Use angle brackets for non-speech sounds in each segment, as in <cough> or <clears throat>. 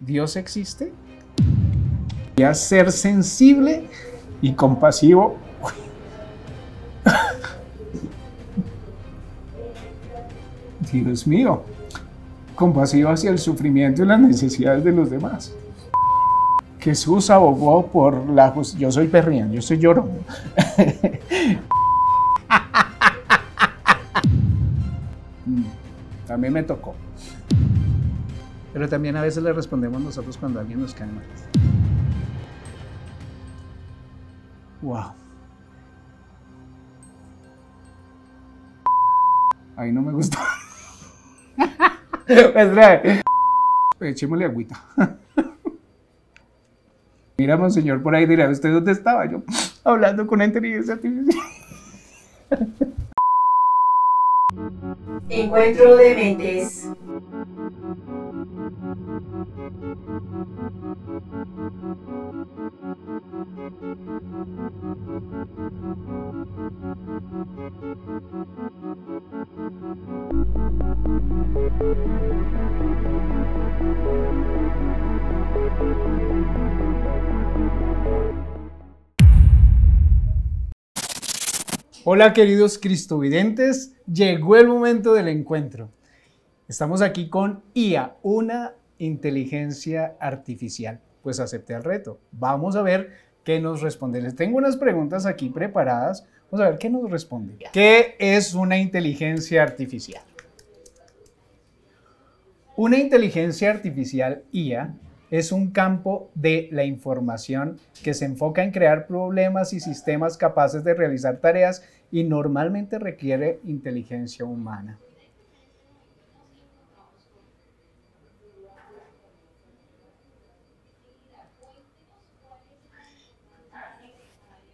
Dios existe. Y a ser sensible y compasivo. <laughs> Dios mío, compasivo hacia el sufrimiento y las necesidades de los demás. Jesús abogó por la justicia. Yo soy perrián, yo soy llorón. <laughs> Mm, también me tocó pero también a veces le respondemos nosotros cuando alguien nos cae mal. Wow. Ahí no me gustó. <laughs> Pues, Echémosle agüita. <laughs> Mira, monseñor, por ahí dirá, ¿usted dónde estaba? Yo hablando con la inteligencia artificial. Encuentro de mentes. Hola queridos cristovidentes, llegó el momento del encuentro. Estamos aquí con IA, una inteligencia artificial. Pues acepté el reto. Vamos a ver qué nos responde. Les tengo unas preguntas aquí preparadas. Vamos a ver qué nos responde. ¿Qué es una inteligencia artificial? Una inteligencia artificial IA es un campo de la información que se enfoca en crear problemas y sistemas capaces de realizar tareas y normalmente requiere inteligencia humana.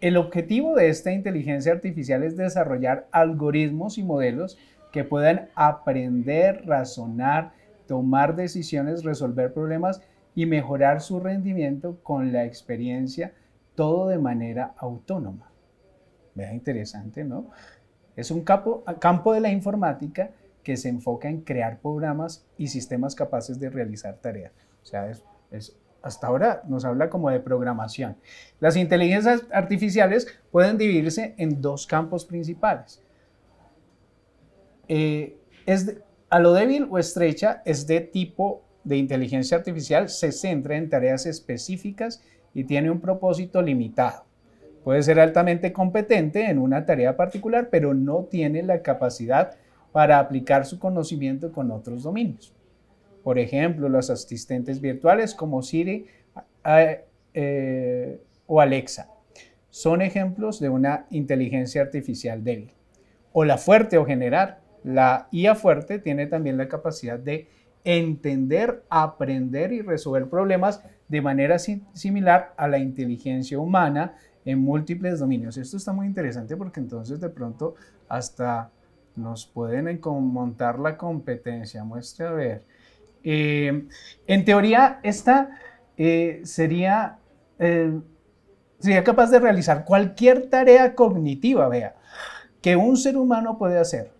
El objetivo de esta inteligencia artificial es desarrollar algoritmos y modelos que puedan aprender, razonar, tomar decisiones, resolver problemas y mejorar su rendimiento con la experiencia, todo de manera autónoma. Vea, interesante, ¿no? Es un campo, de la informática que se enfoca en crear programas y sistemas capaces de realizar tareas. O sea, es, hasta ahora nos habla como de programación. Las inteligencias artificiales pueden dividirse en dos campos principales. Eh, es a lo débil o estrecha es de tipo de inteligencia artificial, se centra en tareas específicas y tiene un propósito limitado. Puede ser altamente competente en una tarea particular, pero no tiene la capacidad para aplicar su conocimiento con otros dominios. Por ejemplo, los asistentes virtuales como Siri eh, eh, o Alexa son ejemplos de una inteligencia artificial débil. O la fuerte o general. La IA fuerte tiene también la capacidad de entender, aprender y resolver problemas de manera similar a la inteligencia humana en múltiples dominios. Esto está muy interesante porque entonces de pronto hasta nos pueden montar la competencia. Muestra a ver. Eh, en teoría, esta eh, sería, eh, sería capaz de realizar cualquier tarea cognitiva, vea, que un ser humano puede hacer,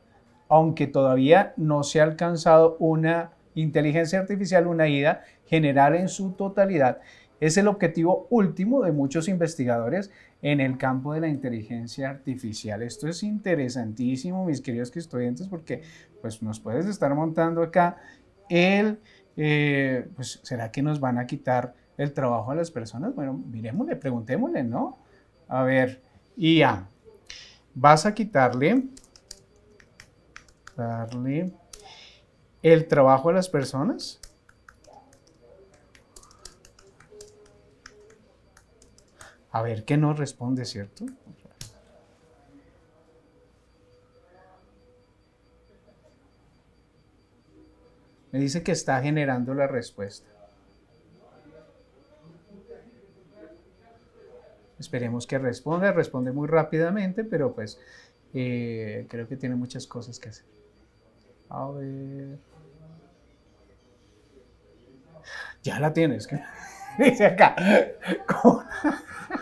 aunque todavía no se ha alcanzado una inteligencia artificial, una IDA general en su totalidad es el objetivo último de muchos investigadores en el campo de la inteligencia artificial. Esto es interesantísimo, mis queridos estudiantes, porque pues, nos puedes estar montando acá el, eh, pues, ¿será que nos van a quitar el trabajo a las personas? Bueno, miremosle, preguntémosle, ¿no? A ver, IA, vas a quitarle, darle el trabajo a las personas? A ver qué nos responde, ¿cierto? Me dice que está generando la respuesta. Esperemos que responda, responde muy rápidamente, pero pues eh, creo que tiene muchas cosas que hacer. A ver. Ya la tienes. <laughs> Dice acá. <laughs>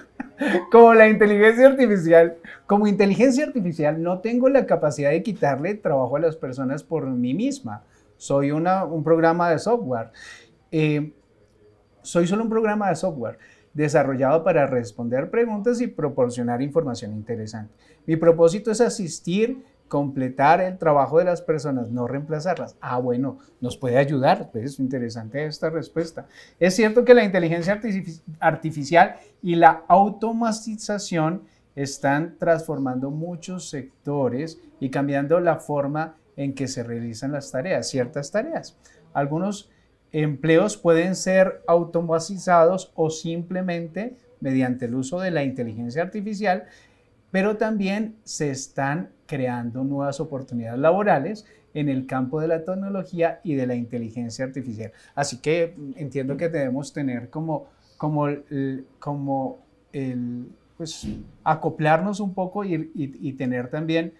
como la inteligencia artificial, como inteligencia artificial no tengo la capacidad de quitarle trabajo a las personas por mí misma. Soy un programa de software. Eh, soy solo un programa de software desarrollado para responder preguntas y proporcionar información interesante. Mi propósito es asistir completar el trabajo de las personas, no reemplazarlas. Ah, bueno, nos puede ayudar, pues es interesante esta respuesta. Es cierto que la inteligencia artificial y la automatización están transformando muchos sectores y cambiando la forma en que se realizan las tareas, ciertas tareas. Algunos empleos pueden ser automatizados o simplemente mediante el uso de la inteligencia artificial, pero también se están creando nuevas oportunidades laborales en el campo de la tecnología y de la inteligencia artificial. Así que mm, entiendo que debemos tener como, como, el, como pues, acoplarnos un poco y, tener también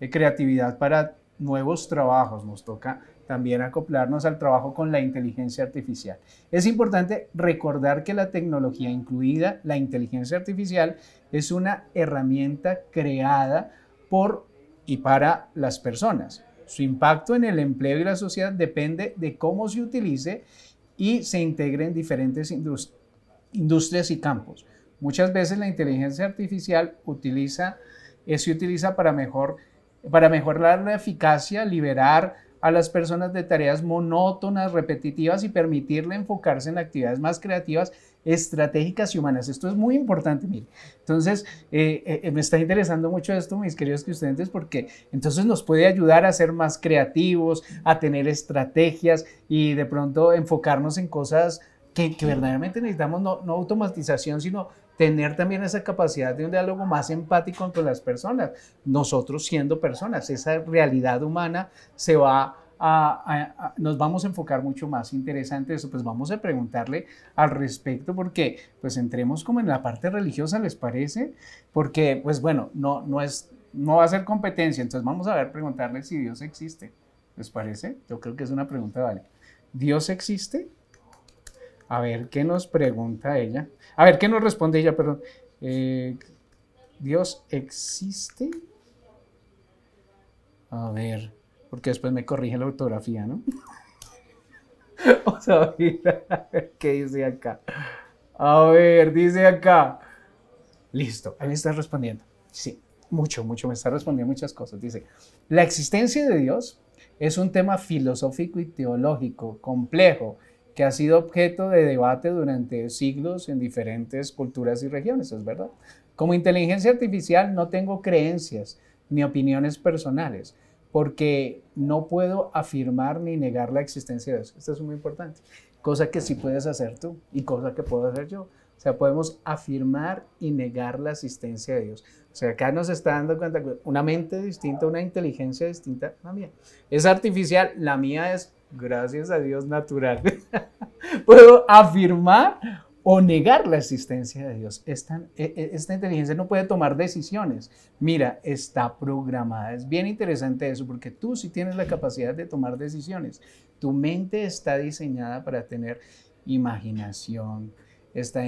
eh, creatividad para nuevos trabajos. Nos toca también acoplarnos al trabajo con la inteligencia artificial. Es importante recordar que la tecnología, incluida la inteligencia artificial, es una herramienta creada por y para las personas. Su impacto en el empleo y la sociedad depende de cómo se utilice y se integre en diferentes industrias y campos. Muchas veces la inteligencia artificial utiliza, eh, se utiliza para, para mejorar la eficacia, liberar a las personas de tareas monótonas, repetitivas y permitirle enfocarse en actividades más creativas estratégicas y humanas. Esto es muy importante, mire. Entonces, eh, eh, me está interesando mucho esto, mis queridos estudiantes, porque entonces nos puede ayudar a ser más creativos, a tener estrategias y de pronto enfocarnos en cosas que, verdaderamente necesitamos no, no, automatización, sino tener también esa capacidad de un diálogo más empático con las personas. Nosotros siendo personas, esa realidad humana se va nos vamos a enfocar mucho más interesante eso, pues vamos a preguntarle al respecto porque pues entremos como en la parte religiosa, ¿les parece? Porque pues bueno, no, no, es, no va a ser competencia, entonces vamos a ver, preguntarle si Dios existe, ¿les parece? Yo creo que es una pregunta, vale. ¿Dios existe? A ver, ¿qué nos pregunta ella? A ver, ¿qué nos responde ella? Perdón. Eh, ¿Dios existe? A ver porque después me corrige la ortografía, ¿no? <laughs> Vamos a ver qué dice acá. A ver, dice acá. Listo, ahí me está respondiendo. Sí, mucho, mucho, me está respondiendo muchas cosas. Dice, la existencia de Dios es un tema filosófico y teológico complejo que ha sido objeto de debate durante siglos en diferentes culturas y regiones, es verdad. Como inteligencia artificial no tengo creencias ni opiniones personales porque no puedo afirmar ni negar la existencia de Dios. Esto es muy importante. Cosa que sí puedes hacer tú y cosa que puedo hacer yo. O sea, podemos afirmar y negar la existencia de Dios. O sea, acá nos está dando cuenta que una mente distinta, una inteligencia distinta, la mía es artificial, la mía es, gracias a Dios, natural. <laughs> puedo afirmar o negar la existencia de Dios. E, e, esta, inteligencia no puede tomar decisiones. Mira, está programada. Es bien interesante eso porque tú sí tienes la capacidad de tomar decisiones. Tu mente está diseñada para tener imaginación, está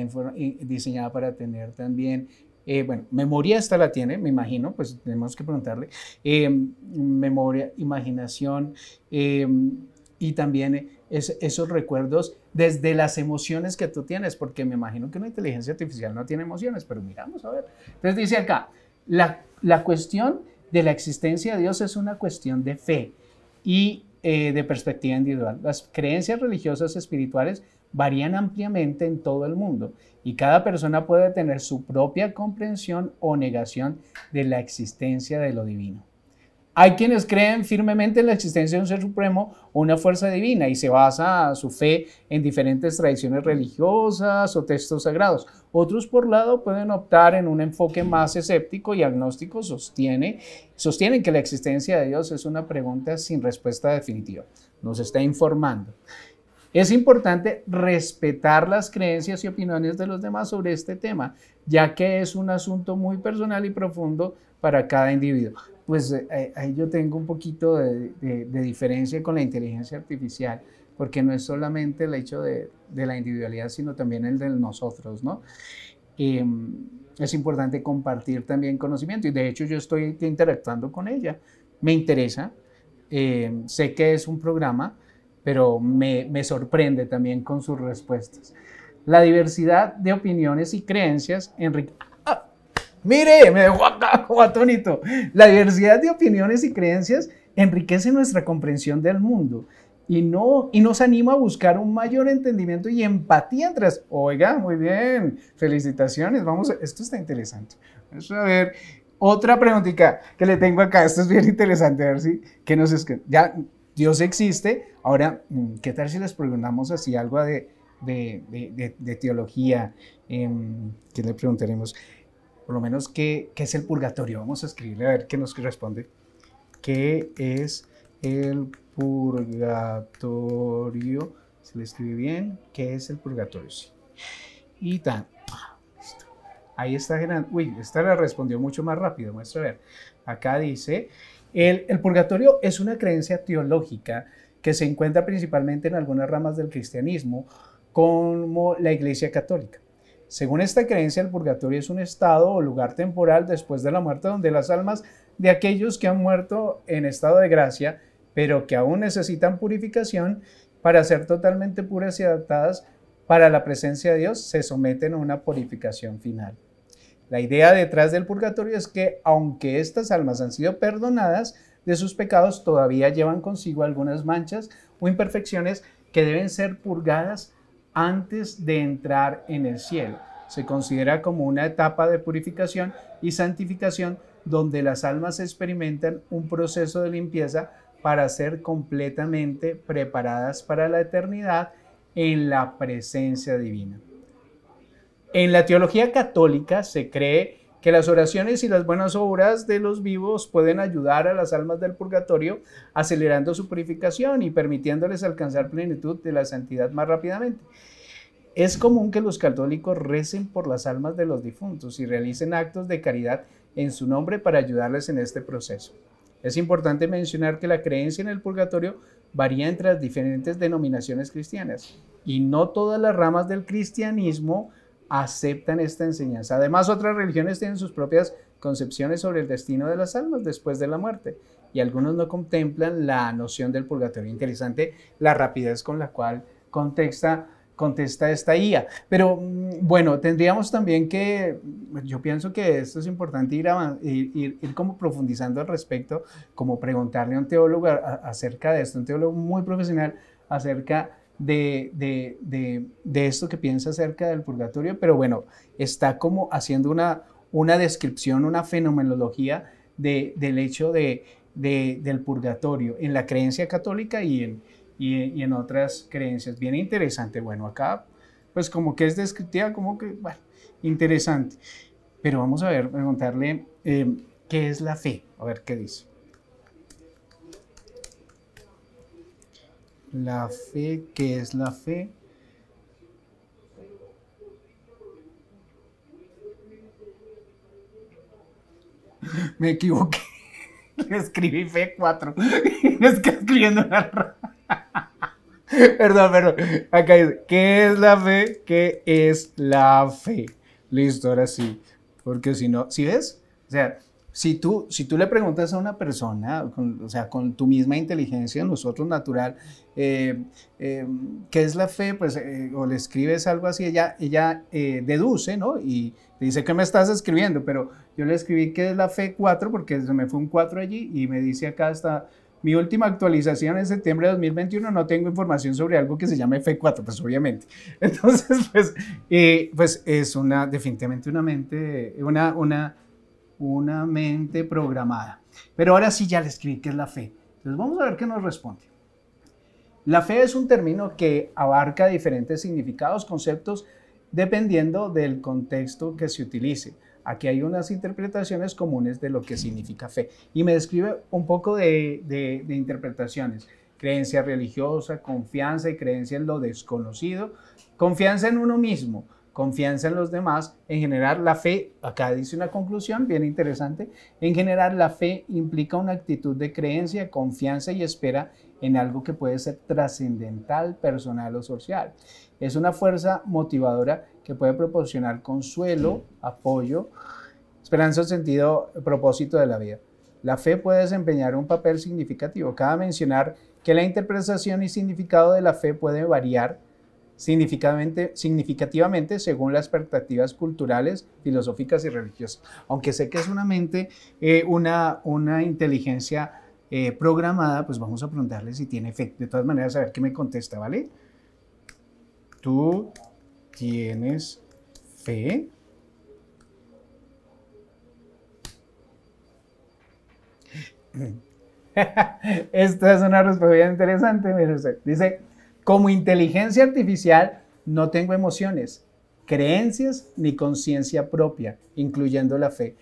diseñada para tener también eh, bueno, memoria esta la tiene, me imagino, pues tenemos que preguntarle, em, memoria, imaginación em, y también esos recuerdos desde las emociones que tú tienes, porque me imagino que una inteligencia artificial no tiene emociones, pero miramos a ver. Entonces dice acá, la, cuestión de la existencia de Dios es una cuestión de fe y eh, de perspectiva individual. Las creencias religiosas espirituales varían ampliamente en todo el mundo y cada persona puede tener su propia comprensión o negación de la existencia de lo divino. Hay quienes creen firmemente en la existencia de un ser supremo o una fuerza divina y se basa su fe en diferentes tradiciones religiosas o textos sagrados. Otros, por lado, pueden optar en un enfoque más escéptico y agnóstico, sostiene, sostienen que la existencia de Dios es una pregunta sin respuesta definitiva. Nos está informando. Es importante respetar las creencias y opiniones de los demás sobre este tema, ya que es un asunto muy personal y profundo para cada individuo pues eh, ahí yo tengo un poquito de, diferencia con la inteligencia artificial, porque no es solamente el hecho de, la individualidad, sino también el del nosotros, ¿no? Em, es importante compartir también conocimiento y de hecho yo estoy interactuando con ella. Me interesa, em, sé que es un programa, pero me, sorprende también con sus respuestas. La diversidad de opiniones y creencias Enrique... Mire, me dejó acá <laughs> atónito. La diversidad de opiniones y creencias enriquece nuestra comprensión del mundo y, no, y nos anima a buscar un mayor entendimiento y empatía entre Oiga, muy bien, felicitaciones, vamos, esto está interesante. Vamos a ver, otra preguntita que le tengo acá, esto es bien interesante, a ver si, que nos es ya Dios existe, ahora, mm, ¿qué tal si les preguntamos así algo de, de, teología? Eh, ¿Qué le preguntaremos? por lo menos qué, es el purgatorio. Vamos a escribirle a ver qué nos responde. ¿Qué es el purgatorio? Se le escribe bien. ¿Qué es el purgatorio? Sí. Y tan. Ahí está Gerardo. Uy, esta la respondió mucho más rápido. Muestra a ver. Acá dice, el, el purgatorio es una creencia teológica que se encuentra principalmente en algunas ramas del cristianismo, como la Iglesia Católica. Según esta creencia, el purgatorio es un estado o lugar temporal después de la muerte donde las almas de aquellos que han muerto en estado de gracia, pero que aún necesitan purificación para ser totalmente puras y adaptadas para la presencia de Dios, se someten a una purificación final. La idea detrás del purgatorio es que aunque estas almas han sido perdonadas de sus pecados, todavía llevan consigo algunas manchas o imperfecciones que deben ser purgadas antes de entrar en el cielo. Se considera como una etapa de purificación y santificación donde las almas experimentan un proceso de limpieza para ser completamente preparadas para la eternidad en la presencia divina. En la teología católica se cree que las oraciones y las buenas obras de los vivos pueden ayudar a las almas del purgatorio, acelerando su purificación y permitiéndoles alcanzar plenitud de la santidad más rápidamente. Es común que los católicos recen por las almas de los difuntos y realicen actos de caridad en su nombre para ayudarles en este proceso. Es importante mencionar que la creencia en el purgatorio varía entre las diferentes denominaciones cristianas y no todas las ramas del cristianismo aceptan esta enseñanza. Además, otras religiones tienen sus propias concepciones sobre el destino de las almas después de la muerte y algunos no contemplan la noción del purgatorio. Interesante la rapidez con la cual contesta esta IA. Pero mm, bueno, tendríamos también que, yo pienso que esto es importante ir, ir, como profundizando al respecto, como preguntarle a un teólogo acerca de esto, un teólogo muy profesional acerca de, esto que piensa acerca del purgatorio, pero bueno, está como haciendo una, una descripción, una fenomenología del hecho del purgatorio en la creencia católica y en, y, en otras creencias. Bien interesante. Bueno, acá pues como que es descriptiva, como que, bueno, interesante. Pero vamos a ver, preguntarle eh, qué es la fe, a ver qué dice. La fe, ¿qué es la fe? <laughs> Me equivoqué. <laughs> escribí fe 4. <laughs> es que escribiendo una Perdón, perdón. Acá dice, ¿qué es la fe? ¿Qué es la fe? Listo, ahora sí. Porque si no, ¿sí ves? O sea, si tú, si tú le preguntas a una persona, o sea, con tu misma inteligencia, nosotros natural, eh, eh, ¿qué es la fe? Pues, eh, o le escribes algo así, ella, ella deduce, ¿no? Y te dice, ¿qué me estás escribiendo? Pero yo le escribí, ¿qué es la fe 4? Porque se me fue un 4 allí y me dice acá está... Mi última actualización en septiembre de 2021 no tengo información sobre algo que se llame F4, pues obviamente. <laughs> Entonces, pues, pues es una, definitivamente una mente, una, una, una mente programada. Pero ahora sí ya le escribí qué es la fe. Entonces vamos a ver qué nos responde. La fe es un término que abarca diferentes significados, conceptos, dependiendo del contexto que se utilice. Aquí hay unas interpretaciones comunes de lo que significa fe. Y me describe un poco de interpretaciones. Creencia religiosa, confianza y creencia en lo desconocido, confianza en uno mismo, confianza en los demás, en generar la fe, acá dice una conclusión bien interesante, en generar la fe implica una actitud de creencia, confianza y espera en algo que puede ser trascendental, personal o social. Es una fuerza motivadora que puede proporcionar consuelo, apoyo, esperanza, sentido, propósito de la vida. La fe puede desempeñar un papel significativo. Cabe mencionar que la interpretación y significado de la fe puede variar significativamente, significativamente según las perspectivas culturales, filosóficas y religiosas. Aunque sé que es una mente, eh, una, una inteligencia eh, programada, pues vamos a preguntarle si tiene efecto. De todas maneras, a ver qué me contesta, ¿vale? Tú tienes fe. <laughs> Esta es una respuesta bien interesante, dice, como inteligencia artificial, no tengo emociones, creencias ni conciencia propia, incluyendo la fe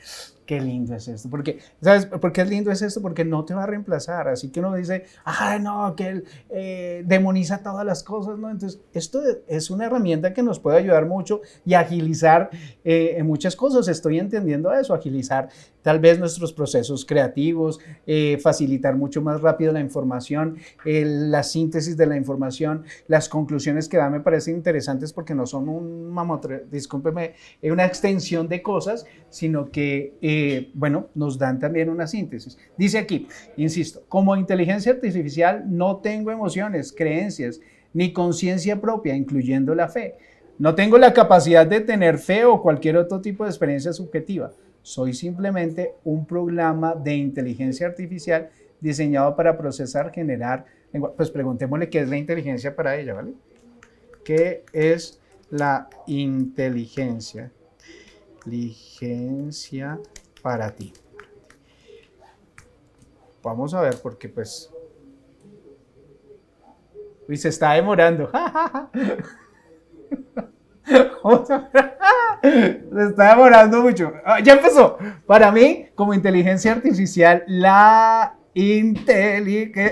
qué lindo es esto. Porque, ¿sabes por qué es lindo es esto? Porque no te va a reemplazar. Así que uno dice, ay no, que él eh, demoniza todas las cosas, ¿no? Entonces, esto e, es una herramienta que nos puede ayudar mucho y agilizar eh, en muchas cosas. Estoy entendiendo eso, agilizar tal vez nuestros procesos creativos, eh, facilitar mucho más rápido la información, la síntesis de la información, las conclusiones que da me parecen interesantes porque no son un mamotre, discúlpeme, una extensión de cosas, sino que eh, bueno, nos dan también una síntesis. Dice aquí, insisto, como inteligencia artificial no tengo emociones, creencias, ni conciencia propia, incluyendo la fe. No tengo la capacidad de tener fe o cualquier otro tipo de experiencia subjetiva. Soy simplemente un programa de inteligencia artificial diseñado para procesar, generar Pues preguntémosle qué es la inteligencia para ella, ¿vale? ¿Qué es la inteligencia? Inteligencia para ti. Vamos a ver porque pues... Uy, se está demorando. <laughs> <laughs> Se está demorando mucho. Ah, ya empezó. Para mí, como inteligencia artificial, la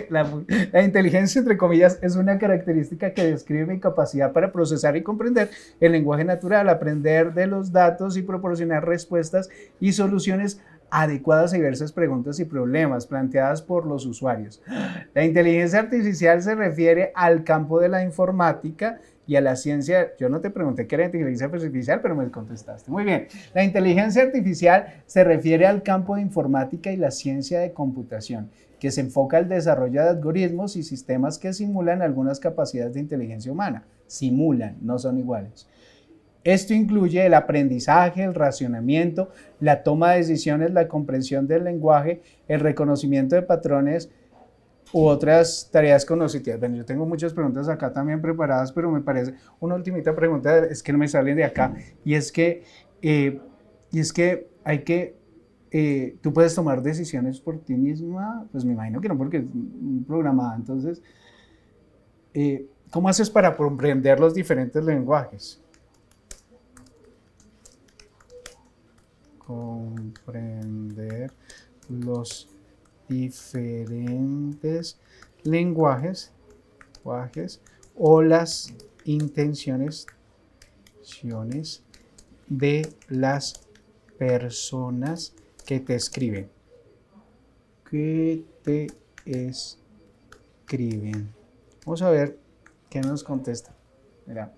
la, la, inteligencia, entre comillas, es una característica que describe mi capacidad para procesar y comprender el lenguaje natural, aprender de los datos y proporcionar respuestas y soluciones adecuadas a diversas preguntas y problemas planteadas por los usuarios. La inteligencia artificial se refiere al campo de la informática y a la ciencia. Yo no te pregunté qué era inteligencia artificial, pero me contestaste. Muy bien. La inteligencia artificial se refiere al campo de informática y la ciencia de computación, que se enfoca al desarrollo de algoritmos y sistemas que simulan algunas capacidades de inteligencia humana. Simulan, no son iguales. Esto incluye el aprendizaje, el racionamiento, la toma de decisiones, la comprensión del lenguaje, el reconocimiento de patrones, u otras tareas conocidas. Bueno, yo tengo muchas preguntas acá también preparadas, pero me parece una ultimita pregunta, es que no me salen de acá, y es que, eh, y es que hay que eh, tú puedes tomar decisiones por ti misma, pues me imagino que no, porque es un programada. Entonces, eh, ¿cómo haces para comprender los diferentes lenguajes? Comprender los diferentes lenguajes, lenguajes o las intenciones de las personas que te escriben. qué te escriben. Vamos a ver qué nos contesta. Mira.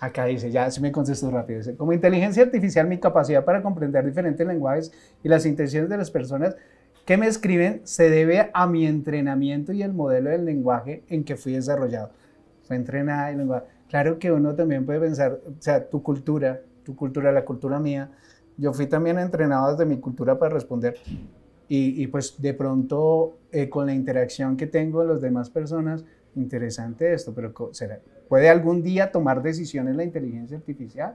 Acá dice, ya si me contestas rápido. Dice, como inteligencia artificial, mi capacidad para comprender diferentes lenguajes y las intenciones de las personas que me escriben se debe a mi entrenamiento y el modelo del lenguaje en que fui desarrollado. Fue entrenada y lenguaje. Claro que uno también puede pensar, o sea, tu cultura, tu cultura, la cultura mía. Yo fui también entrenado desde mi cultura para responder. Y, pues de pronto, eh, con la interacción que tengo con las demás personas, interesante esto, pero será, ¿Puede algún día tomar decisiones la inteligencia artificial?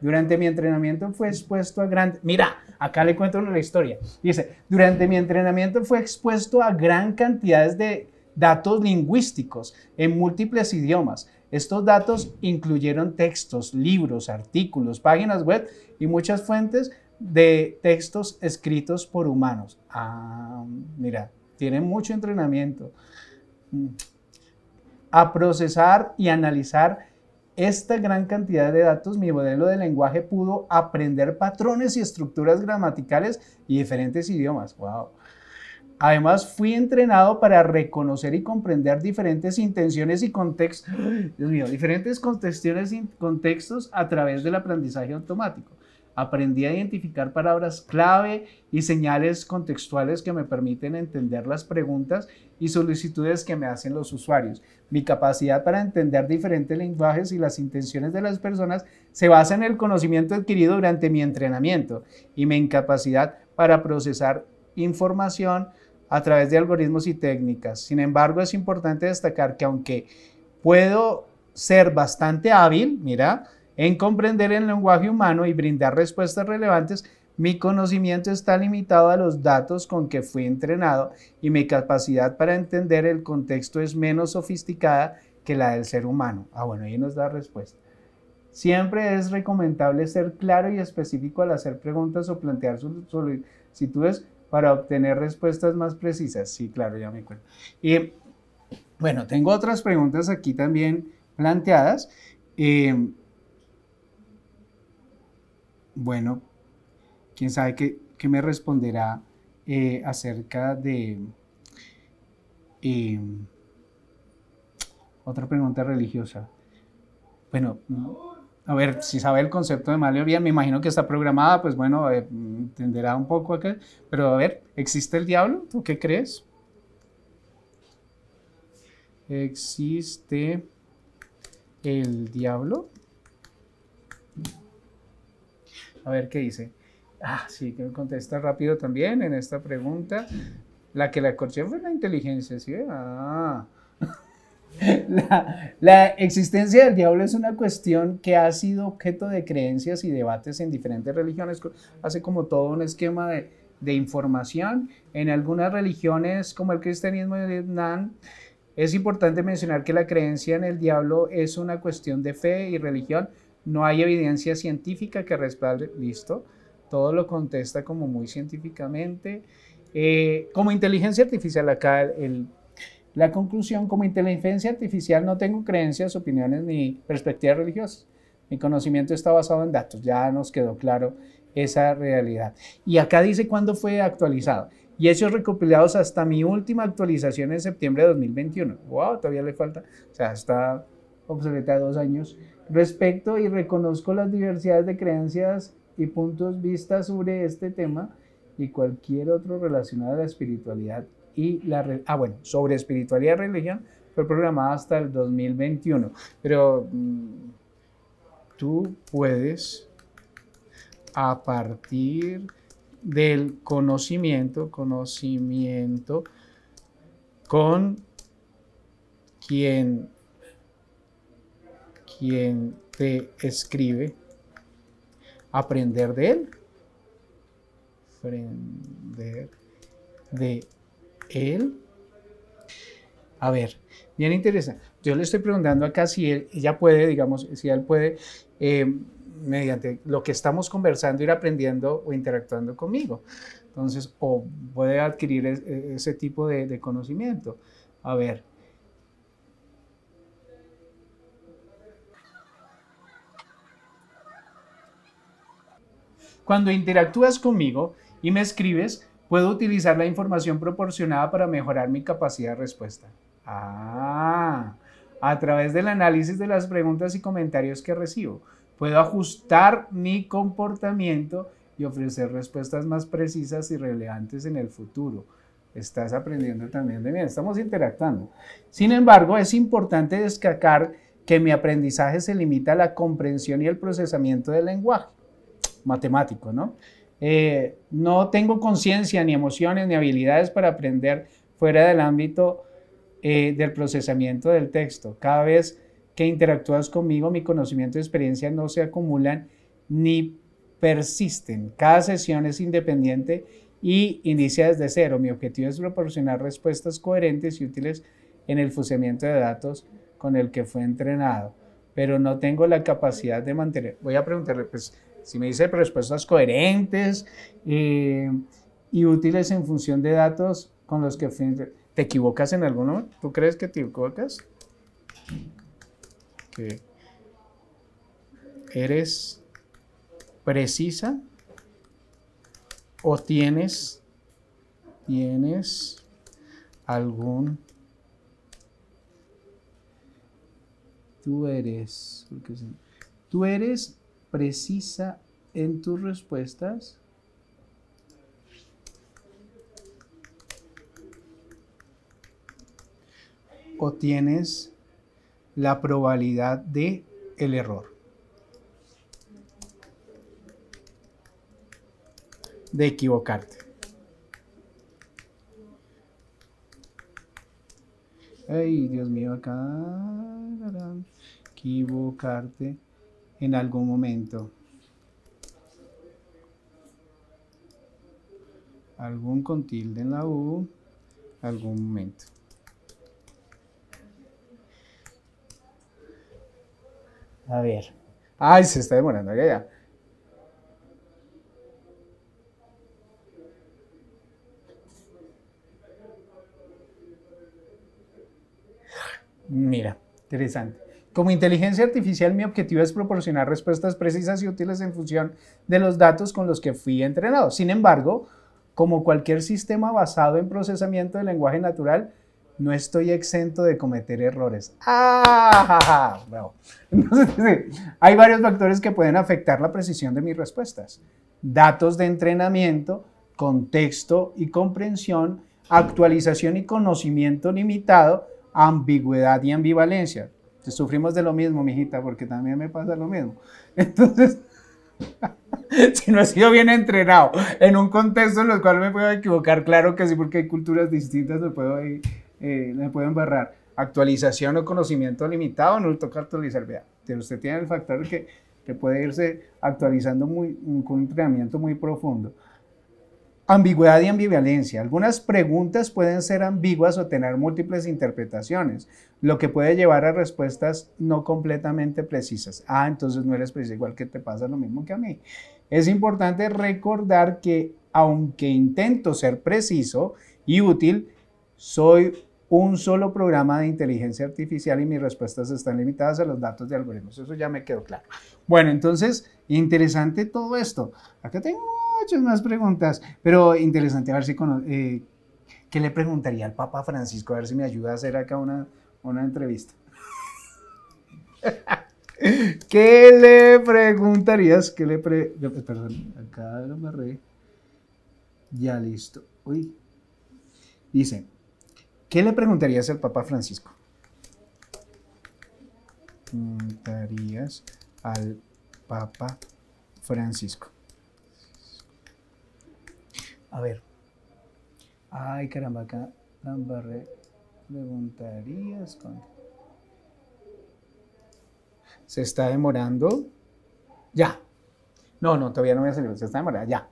Durante mi entrenamiento fue expuesto a gran... Mira, acá le cuento la historia. Dice, durante mi entrenamiento fue expuesto a gran cantidades de datos lingüísticos en múltiples idiomas. Estos datos incluyeron textos, libros, artículos, páginas web y muchas fuentes de textos escritos por humanos. Ah, mira, tiene mucho entrenamiento. Mm a procesar y analizar esta gran cantidad de datos, mi modelo de lenguaje pudo aprender patrones y estructuras gramaticales y diferentes idiomas. Además, fui entrenado para reconocer y comprender diferentes intenciones y contextos, diferentes y contextos a través del aprendizaje automático. Aprendí a identificar palabras clave y señales contextuales que me permiten entender las preguntas y solicitudes que me hacen los usuarios. Mi capacidad para entender diferentes lenguajes y las intenciones de las personas se basa en el conocimiento adquirido durante mi entrenamiento y mi incapacidad para procesar información a través de algoritmos y técnicas. Sin embargo, es importante destacar que aunque puedo ser bastante hábil, mira, en comprender el lenguaje humano y brindar respuestas relevantes, mi conocimiento está limitado a los datos con que fui entrenado y mi capacidad para entender el contexto es menos sofisticada que la del ser humano. Ah, bueno, ahí nos da respuesta. Siempre es recomendable ser claro y específico al hacer preguntas o plantear solicitudes para obtener respuestas más precisas. Sí, claro, ya me acuerdo. Y bueno, tengo otras preguntas aquí también planteadas. Eh, bueno, quién sabe qué, me responderá eh, acerca de eh, otra pregunta religiosa. Bueno, a ver, si sabe el concepto de mal bien, me imagino que está programada, pues bueno, eh, entenderá un poco acá. Pero a ver, ¿existe el diablo? ¿Tú qué crees? ¿Existe el diablo? A ver qué dice. Ah, sí, que me contesta rápido también en esta pregunta. La que la corché fue la inteligencia, ¿sí? Ah. <laughs> La, existencia del diablo es una cuestión que ha sido objeto de creencias y debates en diferentes religiones. Hace como todo un esquema de, información. En algunas religiones, como el cristianismo de Vietnam, es importante mencionar que la creencia en el diablo es una cuestión de fe y religión. No hay evidencia científica que respalde, listo, todo lo contesta como muy científicamente. Eh, como inteligencia artificial, acá el, la conclusión, como inteligencia artificial no tengo creencias, opiniones ni perspectivas religiosas. Mi conocimiento está basado en datos, ya nos quedó claro esa realidad. Y acá dice cuándo fue actualizado. Y hechos recopilados hasta mi última actualización en septiembre de 2021. ¡Wow! Todavía le falta. O sea, está obsoleta dos años. Respecto y reconozco las diversidades de creencias y puntos vistas sobre este tema y cualquier otro relacionado a la espiritualidad y la ah bueno sobre espiritualidad y religión fue programada hasta el 2021 pero mm, tú puedes a partir del conocimiento conocimiento con quien quien te escribe aprender de él. Aprender de él. A ver, bien interesante. Yo le estoy preguntando acá si él, ella puede, digamos, si él puede, eh, mediante lo que estamos conversando, ir aprendiendo o interactuando conmigo. Entonces, o puede adquirir e, ese tipo de conocimiento. A ver, Cuando interactúas conmigo y me escribes, puedo utilizar la información proporcionada para mejorar mi capacidad de respuesta. Ah, a través del análisis de las preguntas y comentarios que recibo, puedo ajustar mi comportamiento y ofrecer respuestas más precisas y relevantes en el futuro. Estás aprendiendo también de mí, estamos interactuando. Sin embargo, es importante destacar que mi aprendizaje se limita a la comprensión y el procesamiento del lenguaje matemático, ¿no? Eh, no tengo conciencia, ni emociones, ni habilidades para aprender fuera del ámbito eh, del procesamiento del texto. Cada vez que interactúas conmigo, mi conocimiento y experiencia no se acumulan ni persisten. Cada sesión es independiente y inicia desde cero. Mi objetivo es proporcionar respuestas coherentes y útiles en el fusionamiento de datos con el que fue entrenado, pero no tengo la capacidad de mantener. Voy a preguntarle, pues, si me dice respuestas coherentes y útiles en función de datos con los que te equivocas en alguno, ¿Tú crees que te equivocas? eres precisa o tienes tienes algún tú eres tú eres precisa en tus respuestas. O tienes la probabilidad de el error. De equivocarte. Ay, Dios mío, acá. Equivocarte en algún momento. Algún con tilde en la U, algún momento. A ver. Ay, se está demorando, ya, Mira, interesante. Como inteligencia artificial, mi objetivo es proporcionar respuestas precisas y útiles en función de los datos con los que fui entrenado. Sin embargo, como cualquier sistema basado en procesamiento de lenguaje natural, no estoy exento de cometer errores. ¡Ah! <laughs> hay varios factores que pueden afectar la precisión de mis respuestas. Datos de entrenamiento, contexto y comprensión, actualización y conocimiento limitado, ambigüedad y ambivalencia. Sufrimos de lo mismo, mijita, porque también me pasa lo mismo. <laughs> Entonces, <laughs> si no he sido bien entrenado en un contexto en el cual me puedo equivocar, claro que sí, porque hay culturas distintas, me puedo, eh, me puedo embarrar. Actualización o conocimiento limitado, no le toca actualizar. Vea, usted tiene el factor que, que puede irse actualizando muy, con un entrenamiento muy profundo. Ambigüedad y ambivalencia. Algunas preguntas pueden ser ambiguas o tener múltiples interpretaciones, lo que puede llevar a respuestas no completamente precisas. Ah, entonces no eres preciso igual que te pasa lo mismo que a mí. Es importante recordar que aunque intento ser preciso y útil, soy un solo programa de inteligencia artificial y mis respuestas están limitadas a los datos de algoritmos. Eso ya me quedó claro. Bueno, entonces, interesante todo esto. Acá tengo muchas más preguntas, pero interesante, a ver si conoce. Eh, ¿qué le preguntaría al Papa Francisco? A ver si me ayuda a hacer acá una, una entrevista. <laughs> ¿Qué le preguntarías? ¿Qué le pre... Eh, perdón, acá lo amarré. Ya listo. Uy. Dice, ¿qué le preguntarías al Papa Francisco? Preguntarías al Papa Francisco. A ver. Ay, caramba, la re, preguntarías Se está demorando. Ya. No, no, todavía no voy a salir. Se está demorando. Ya.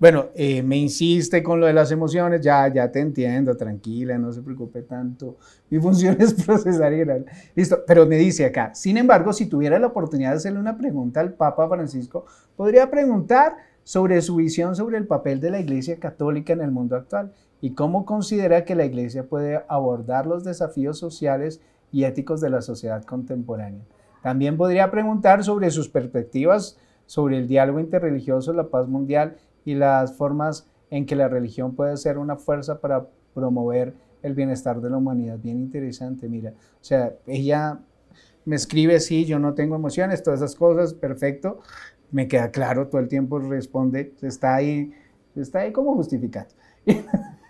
Bueno, eh, me insiste con lo de las emociones, ya, ya te entiendo, tranquila, no se preocupe tanto. Mi <laughs> función es procesar y grabar. Listo, pero me dice acá, sin embargo, si tuviera la oportunidad de hacerle una pregunta al Papa Francisco, podría preguntar sobre su visión sobre el papel de la Iglesia Católica en el mundo actual y cómo considera que la Iglesia puede abordar los desafíos sociales y éticos de la sociedad contemporánea. También podría preguntar sobre sus perspectivas sobre el diálogo interreligioso, la paz mundial y las formas en que la religión puede ser una fuerza para promover el bienestar de la humanidad. Bien interesante, mira. O sea, ella me escribe, sí, yo no tengo emociones, todas esas cosas, perfecto. Me queda claro, todo el tiempo responde, está ahí, está ahí como justificado. <laughs>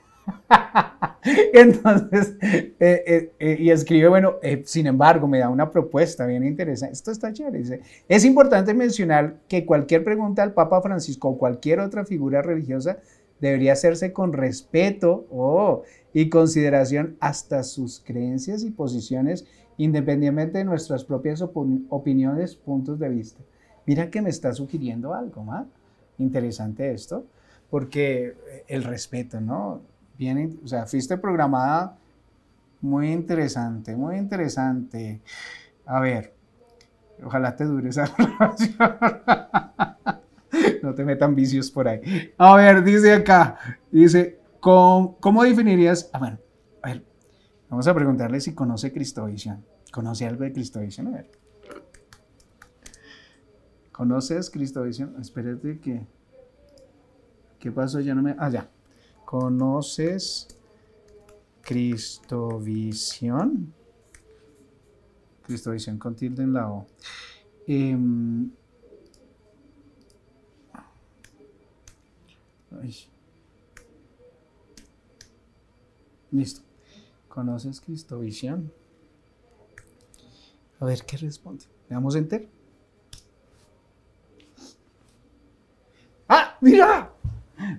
<laughs> Entonces, eh, eh, eh, y escribe, bueno, sin embargo, me da una propuesta bien interesante. Esto está chévere. Dice, es importante mencionar que cualquier pregunta al Papa Francisco o cualquier otra figura religiosa debería hacerse con respeto oh, y consideración hasta sus creencias y posiciones, independientemente de nuestras propias opiniones, puntos de vista. Mira que me está sugiriendo algo, más ¿ah? Interesante esto, porque el respeto, ¿no? Bien, o sea, fuiste programada muy interesante, muy interesante. A ver, ojalá te dure esa <laughs> relación. no te metan vicios por ahí. A ver, dice acá, dice, ¿cómo, definirías? Ah, bueno, a ver, vamos a preguntarle si conoce Cristovisión. ¿Conoce algo de Cristovisión? A ver. ¿Conoces Cristovisión? Espérate que... ¿Qué pasó? Ya no me... Ah, ya. ¿Conoces Cristovisión? Cristovisión con tilde en la O. Em, Listo. ¿Conoces Cristovisión? A ver qué responde. Veamos damos enter. ¡Ah! ¡Mira!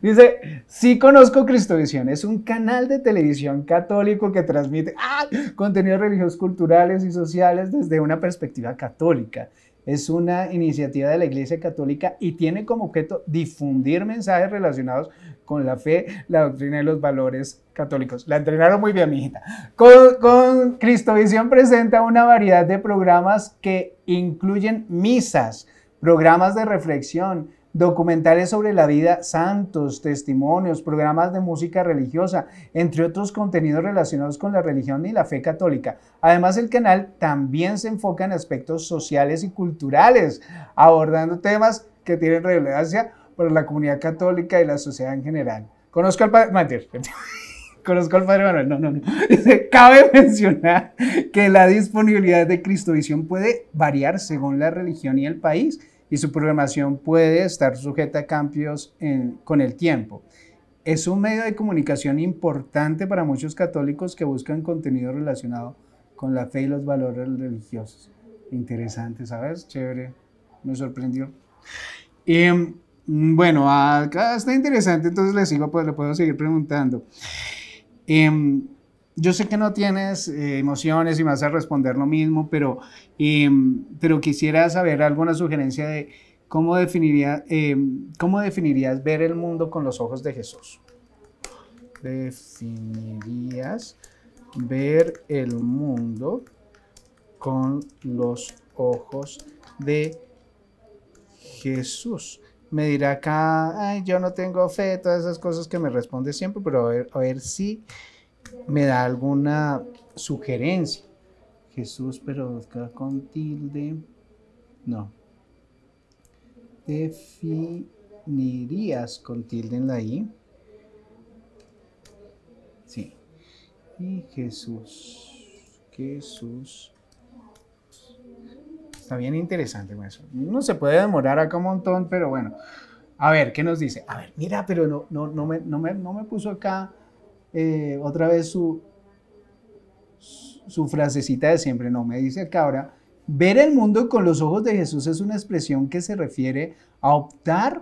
Dice, sí conozco Cristovisión, es un canal de televisión católico que transmite ¡ah! contenidos religiosos, culturales y sociales desde una perspectiva católica. Es una iniciativa de la Iglesia Católica y tiene como objeto difundir mensajes relacionados con la fe, la doctrina y los valores católicos. La entrenaron muy bien, mi Con, con Cristovisión presenta una variedad de programas que incluyen misas, programas de reflexión, documentales sobre la vida, santos, testimonios, programas de música religiosa, entre otros contenidos relacionados con la religión y la fe católica. Además, el canal también se enfoca en aspectos sociales y culturales, abordando temas que tienen relevancia para la comunidad católica y la sociedad en general. Conozco al padre... Mater, <laughs> conozco al Padre Manuel, no, no, no. <laughs> Cabe mencionar que la disponibilidad de Cristovisión puede variar según la religión y el país y su programación puede estar sujeta a cambios con el tiempo. Es un medio de comunicación importante para muchos católicos que buscan contenido relacionado con la fe y los valores religiosos. Interesante, ¿sabes? Chévere. Me sorprendió. Mm, bueno, está interesante, entonces le sigo, pues le puedo seguir preguntando. Mm, yo sé que no tienes eh, emociones y vas a responder lo mismo, pero, em, pero quisiera saber alguna sugerencia de cómo, definiría, em, cómo definirías ver el mundo con los ojos de Jesús. Definirías ver el mundo con los ojos de Jesús. Me dirá acá, Ay, yo no tengo fe, todas esas cosas que me responde siempre, pero a ver, si me da alguna sugerencia. Jesús, pero con tilde. No. Definirías con tilde en la I. Sí. Y Jesús. Jesús. Está bien interesante, eso No se puede demorar acá un montón, pero bueno. A ver, ¿qué nos dice? A ver, mira, pero no, no, no, no, me, no me puso acá eh, otra vez su, su frasecita de siempre, no, me dice acá ahora ver el mundo con los ojos de Jesús es una expresión que se refiere a optar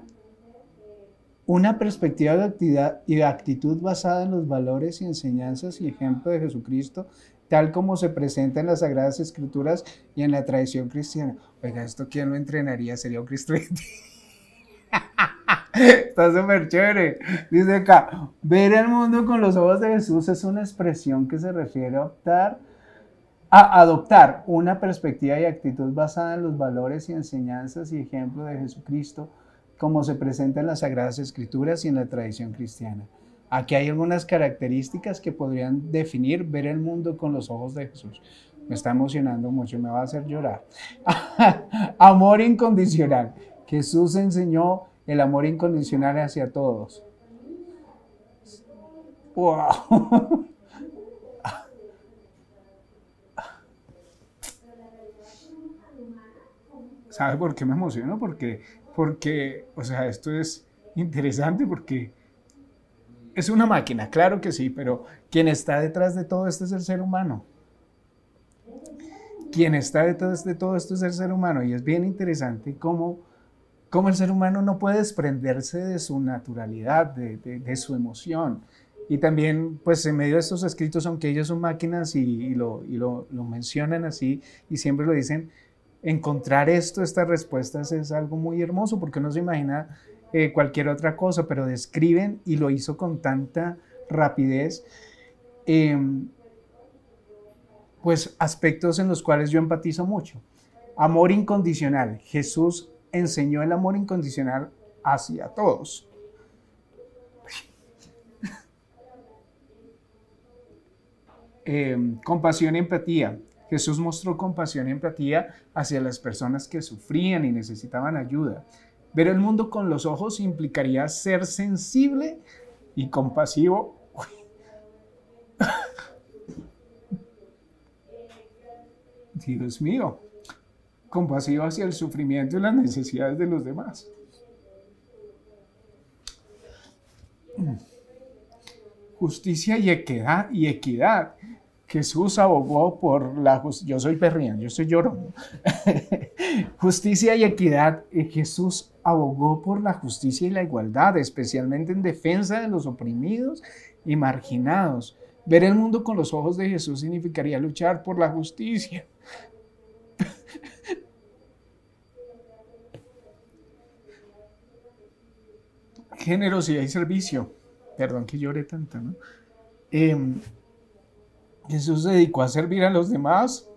una perspectiva de actividad y de actitud basada en los valores y enseñanzas y ejemplo de Jesucristo, tal como se presenta en las Sagradas Escrituras y en la tradición cristiana. Oiga, ¿esto quién lo entrenaría? Sería un cristo <laughs> <laughs> Está súper chévere. Dice acá, ver el mundo con los ojos de Jesús es una expresión que se refiere a optar a adoptar una perspectiva y actitud basada en los valores y enseñanzas y ejemplos de Jesucristo como se presenta en las Sagradas Escrituras y en la tradición cristiana. Aquí hay algunas características que podrían definir ver el mundo con los ojos de Jesús. Me está emocionando mucho, me va a hacer llorar. <laughs> Amor incondicional. Jesús enseñó el amor incondicional hacia todos. ¡Wow! ¿Sabes por qué me emociono? Porque, porque, o sea, esto es interesante porque es una máquina, claro que sí, pero quien está detrás de todo esto es el ser humano. Quien está detrás de todo esto es el ser humano y es bien interesante cómo cómo el ser humano no puede desprenderse de su naturalidad, de, su emoción. Y también, pues en medio de estos escritos, aunque ellos son máquinas y, lo, mencionan así y siempre lo dicen, encontrar esto, estas respuestas es algo muy hermoso porque uno se imagina eh, cualquier otra cosa, pero describen y lo hizo con tanta rapidez. Em, pues aspectos en los cuales yo empatizo mucho. Amor incondicional. Jesús enseñó el amor incondicional hacia todos. Em, compasión y empatía. Jesús mostró compasión y empatía hacia las personas que sufrían y necesitaban ayuda. Ver el mundo con los ojos implicaría ser sensible y compasivo. <laughs> Dios mío compasivo hacia el sufrimiento y las necesidades de los demás. Justicia y equidad, y equidad. Jesús abogó por la justicia. Yo soy perrián, yo soy llorón <laughs> justicia y equidad. Eh, Jesús abogó por la justicia y la igualdad, especialmente en defensa de los oprimidos y marginados. Ver el mundo con los ojos de Jesús significaría luchar por la justicia, <laughs> generosidad y servicio. Perdón que llore tanto, ¿no? Em, Jesús se dedicó a servir a los demás.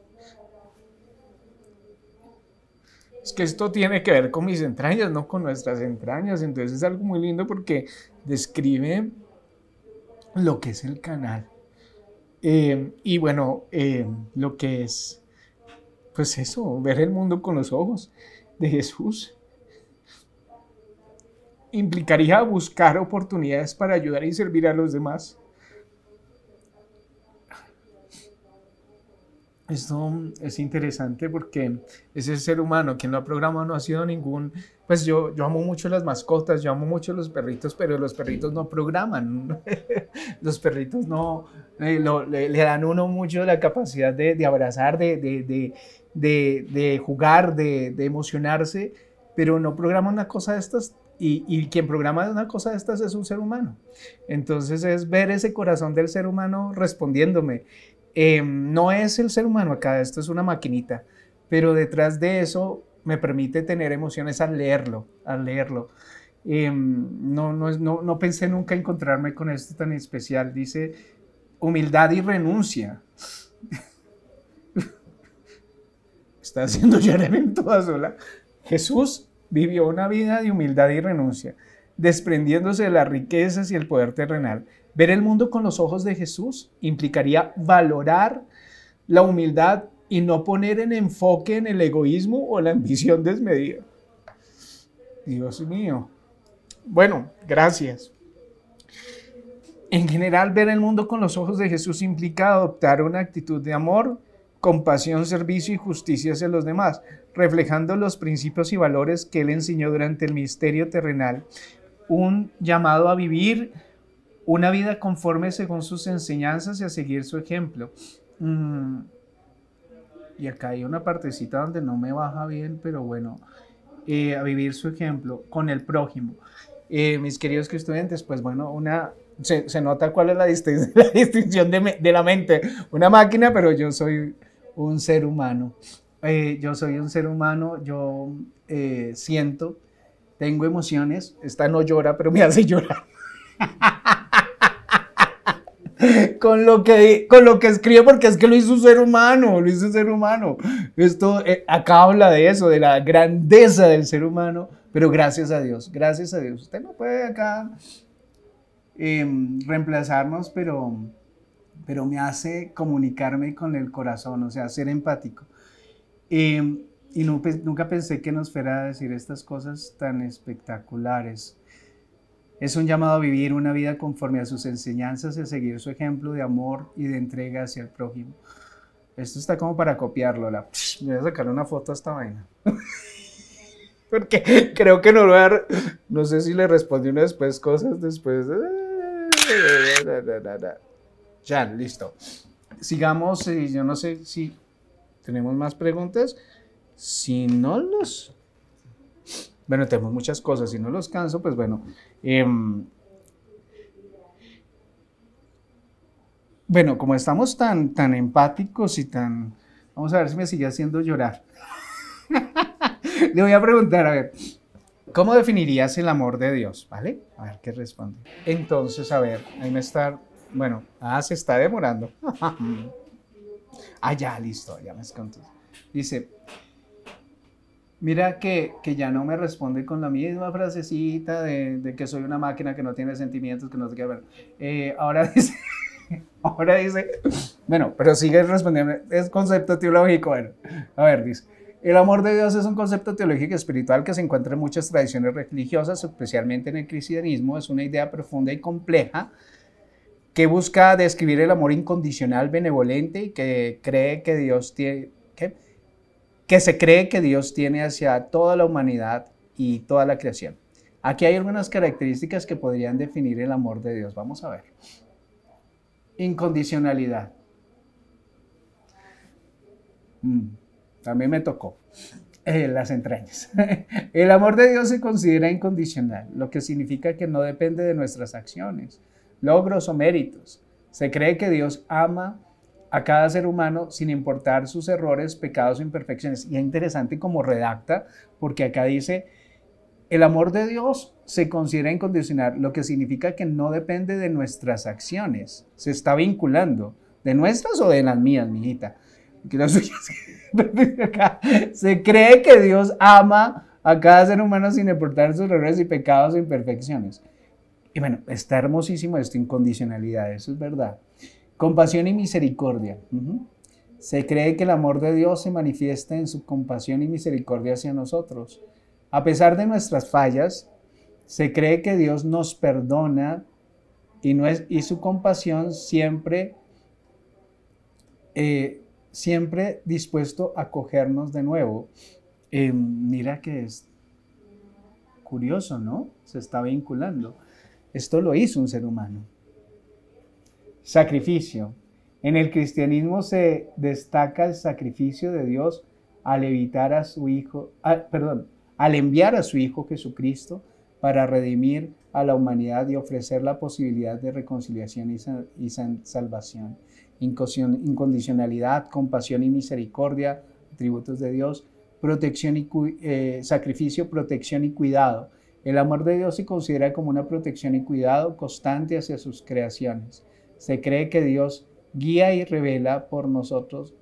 Es que esto tiene que ver con mis entrañas, no con nuestras entrañas. Entonces es algo muy lindo porque describe lo que es el canal. Em, y bueno, em, lo que es, pues eso, ver el mundo con los ojos de Jesús implicaría buscar oportunidades para ayudar y servir a los demás. Esto es interesante porque ese ser humano, quien lo ha programado no ha sido ningún, pues yo, yo amo mucho las mascotas, yo amo mucho los perritos, pero los perritos no programan, <laughs> los perritos no, eh, le, dan uno mucho la capacidad de, abrazar, de, de, de, jugar, de, de emocionarse, pero no programan una cosa de estas y, quien programa una cosa de estas es un ser humano. Entonces es ver ese corazón del ser humano respondiéndome. Em, no es el ser humano acá, esto es una maquinita, pero detrás de eso me permite tener emociones al leerlo, al leerlo. Em, no, no, no, no pensé nunca encontrarme con esto tan especial. Dice, humildad y renuncia. <laughs> Está haciendo llorar en toda sola. Jesús Vivió una vida de humildad y renuncia, desprendiéndose de las riquezas y el poder terrenal. Ver el mundo con los ojos de Jesús implicaría valorar la humildad y no poner en enfoque en el egoísmo o la ambición desmedida. Dios mío. Bueno, gracias. En general, ver el mundo con los ojos de Jesús implica adoptar una actitud de amor, compasión, servicio y justicia hacia los demás, reflejando los principios y valores que él enseñó durante el ministerio terrenal. Un llamado a vivir una vida conforme según sus enseñanzas y a seguir su ejemplo. Mm. Y acá hay una partecita donde no me baja bien, pero bueno, eh, a vivir su ejemplo con el prójimo. Eh, mis queridos estudiantes, pues bueno, una, se, nota cuál es la, <laughs> distinción de, de la mente. Una máquina, pero yo soy un ser humano. Eh, yo soy un ser humano, yo eh, siento, tengo emociones. Esta no llora, pero me <laughs> hace llorar. con lo que con lo que escribe porque es que lo hizo un ser humano, lo hizo un ser humano. Esto eh, acá habla de eso, de la grandeza del ser humano, pero gracias a Dios, gracias a Dios. Usted no puede acá em, reemplazarnos, pero pero me hace comunicarme con el corazón, o sea, ser empático. Em, y pues, nunca pensé que nos fuera a decir estas cosas tan espectaculares. Es un llamado a vivir una vida conforme a sus enseñanzas y a seguir su ejemplo de amor y de entrega hacia el prójimo. Esto está como para copiarlo. La... Voy a sacar una foto a esta vaina. <laughs> Porque creo que no dar... No sé si le respondí una después cosas después. <laughs> Ya, listo. Sigamos, y eh, yo no sé si tenemos más preguntas. Si no los... Bueno, tenemos muchas cosas, si no los canso, pues bueno. Em, bueno, como estamos tan, tan empáticos y tan... Vamos a ver si me sigue haciendo llorar. <laughs> Le voy a preguntar, a ver, ¿cómo definirías el amor de Dios? ¿Vale? A ver qué responde. Entonces, a ver, ahí me está bueno, ah, se está demorando. <laughs> ah, ya, listo, ya me escondo. Dice, mira que, que, ya no me responde con la misma frasecita de, que soy una máquina que no tiene sentimientos, que no sé qué. Bueno, eh, ahora <laughs> dice, ahora dice, bueno, pero sigue respondiendo, es concepto teológico, bueno, a ver, dice. El amor de Dios es un concepto teológico y espiritual que se encuentra en muchas tradiciones religiosas, especialmente en el cristianismo. Es una idea profunda y compleja que busca describir el amor incondicional, benevolente y que cree que Dios tiene, que se cree que Dios tiene hacia toda la humanidad y toda la creación. Aquí hay algunas características que podrían definir el amor de Dios. Vamos a ver. Incondicionalidad. Mm, también me tocó eh, las entrañas. <laughs> el amor de Dios se considera incondicional, lo que significa que no depende de nuestras acciones logros o méritos. Se cree que Dios ama a cada ser humano sin importar sus errores, pecados o imperfecciones. Y es interesante cómo redacta, porque acá dice, el amor de Dios se considera incondicional, lo que significa que no depende de nuestras acciones, se está vinculando, de nuestras o de las mías, mijita. <laughs> se cree que Dios ama a cada ser humano sin importar sus errores y pecados o imperfecciones. Y bueno, está hermosísimo esto, incondicionalidad, eso es verdad. Compasión y misericordia. Se cree que el amor de Dios se manifiesta en su compasión y misericordia hacia nosotros. A pesar de nuestras fallas, se cree que Dios nos perdona y, no es, y su compasión siempre, eh, siempre dispuesto a cogernos de nuevo. Em, mira que es curioso, ¿no? Se está vinculando. Esto lo hizo un ser humano. Sacrificio. En el cristianismo se destaca el sacrificio de Dios al evitar a su hijo, ah, perdón, al enviar a su hijo Jesucristo para redimir a la humanidad y ofrecer la posibilidad de reconciliación y, salvación. Incondicionalidad, compasión y misericordia, atributos de Dios, eh, sacrificio, protección y cuidado, el amor de Dios se considera como una protección y cuidado constante hacia sus creaciones. Se cree que Dios guía y revela por nosotros.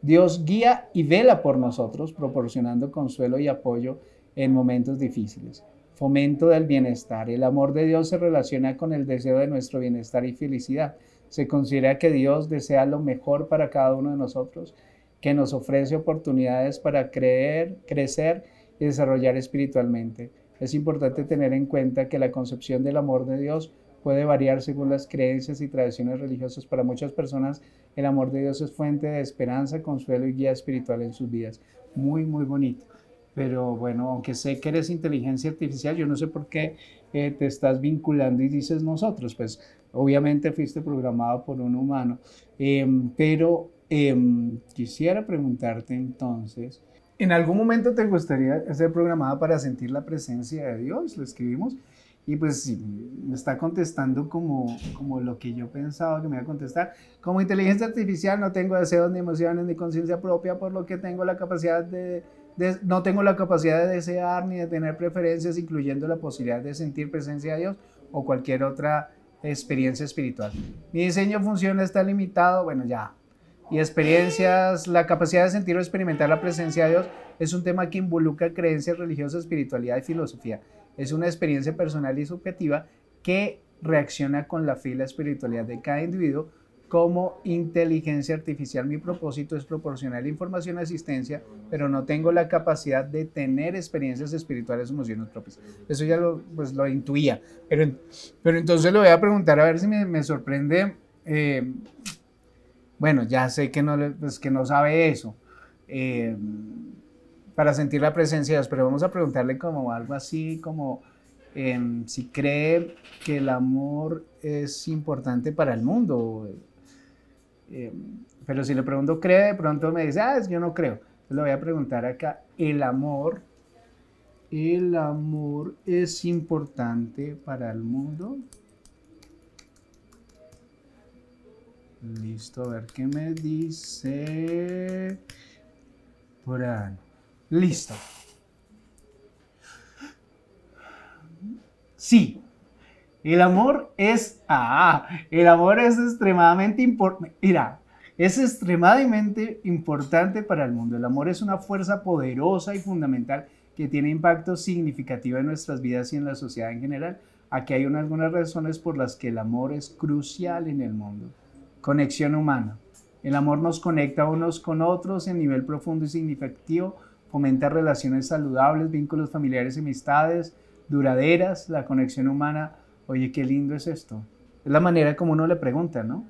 Dios guía y vela por nosotros, proporcionando consuelo y apoyo en momentos difíciles. Fomento del bienestar. El amor de Dios se relaciona con el deseo de nuestro bienestar y felicidad. Se considera que Dios desea lo mejor para cada uno de nosotros, que nos ofrece oportunidades para creer, crecer y desarrollar espiritualmente. Es importante tener en cuenta que la concepción del amor de Dios puede variar según las creencias y tradiciones religiosas. Para muchas personas, el amor de Dios es fuente de esperanza, consuelo y guía espiritual en sus vidas. Muy, muy bonito. Pero bueno, aunque sé que eres inteligencia artificial, yo no sé por qué eh, te estás vinculando y dices nosotros. Pues obviamente fuiste programado por un humano. Em, pero em, quisiera preguntarte entonces, ¿En algún momento te gustaría ser programada para sentir la presencia de Dios? Lo escribimos. Y pues me está contestando como, como lo que yo pensaba que me iba a contestar. Como inteligencia artificial no tengo deseos ni emociones ni conciencia propia, por lo que tengo la capacidad no tengo la capacidad de desear ni de tener preferencias, incluyendo la posibilidad de sentir presencia de Dios o cualquier otra experiencia espiritual. Mi diseño funciona está limitado, bueno ya, y experiencias, la capacidad de sentir o experimentar la presencia de Dios es un tema que involucra creencias religiosas, espiritualidad y filosofía. Es una experiencia personal y subjetiva que reacciona con la fe y espiritualidad de cada individuo como inteligencia artificial. Mi propósito es proporcionar información y asistencia, pero no tengo la capacidad de tener experiencias espirituales o emociones propias. Eso ya lo, pues, lo intuía. Pero, pero entonces lo voy a preguntar, a ver si me, sorprende eh, bueno, ya sé que no, pues, que no sabe eso, eh, para sentir la presencia de Dios, pero vamos a preguntarle como algo así, como em, si cree que el amor es importante para el mundo. Eh, em, pero si le pregunto, ¿cree? De pronto me dice, ah, yo no creo. Entonces le voy a preguntar acá, ¿el amor, el amor es importante para el mundo? Listo, a ver qué me dice. ahí. Listo. Sí. El amor es. Ah, el amor es extremadamente importante. Mira, es extremadamente importante para el mundo. El amor es una fuerza poderosa y fundamental que tiene impacto significativo en nuestras vidas y en la sociedad en general. Aquí hay algunas razones por las que el amor es crucial en el mundo. Conexión humana. El amor nos conecta unos con otros en nivel profundo y significativo, fomenta relaciones saludables, vínculos familiares amistades duraderas, la conexión humana. Oye, qué lindo es esto. Es la manera como uno le pregunta, ¿no?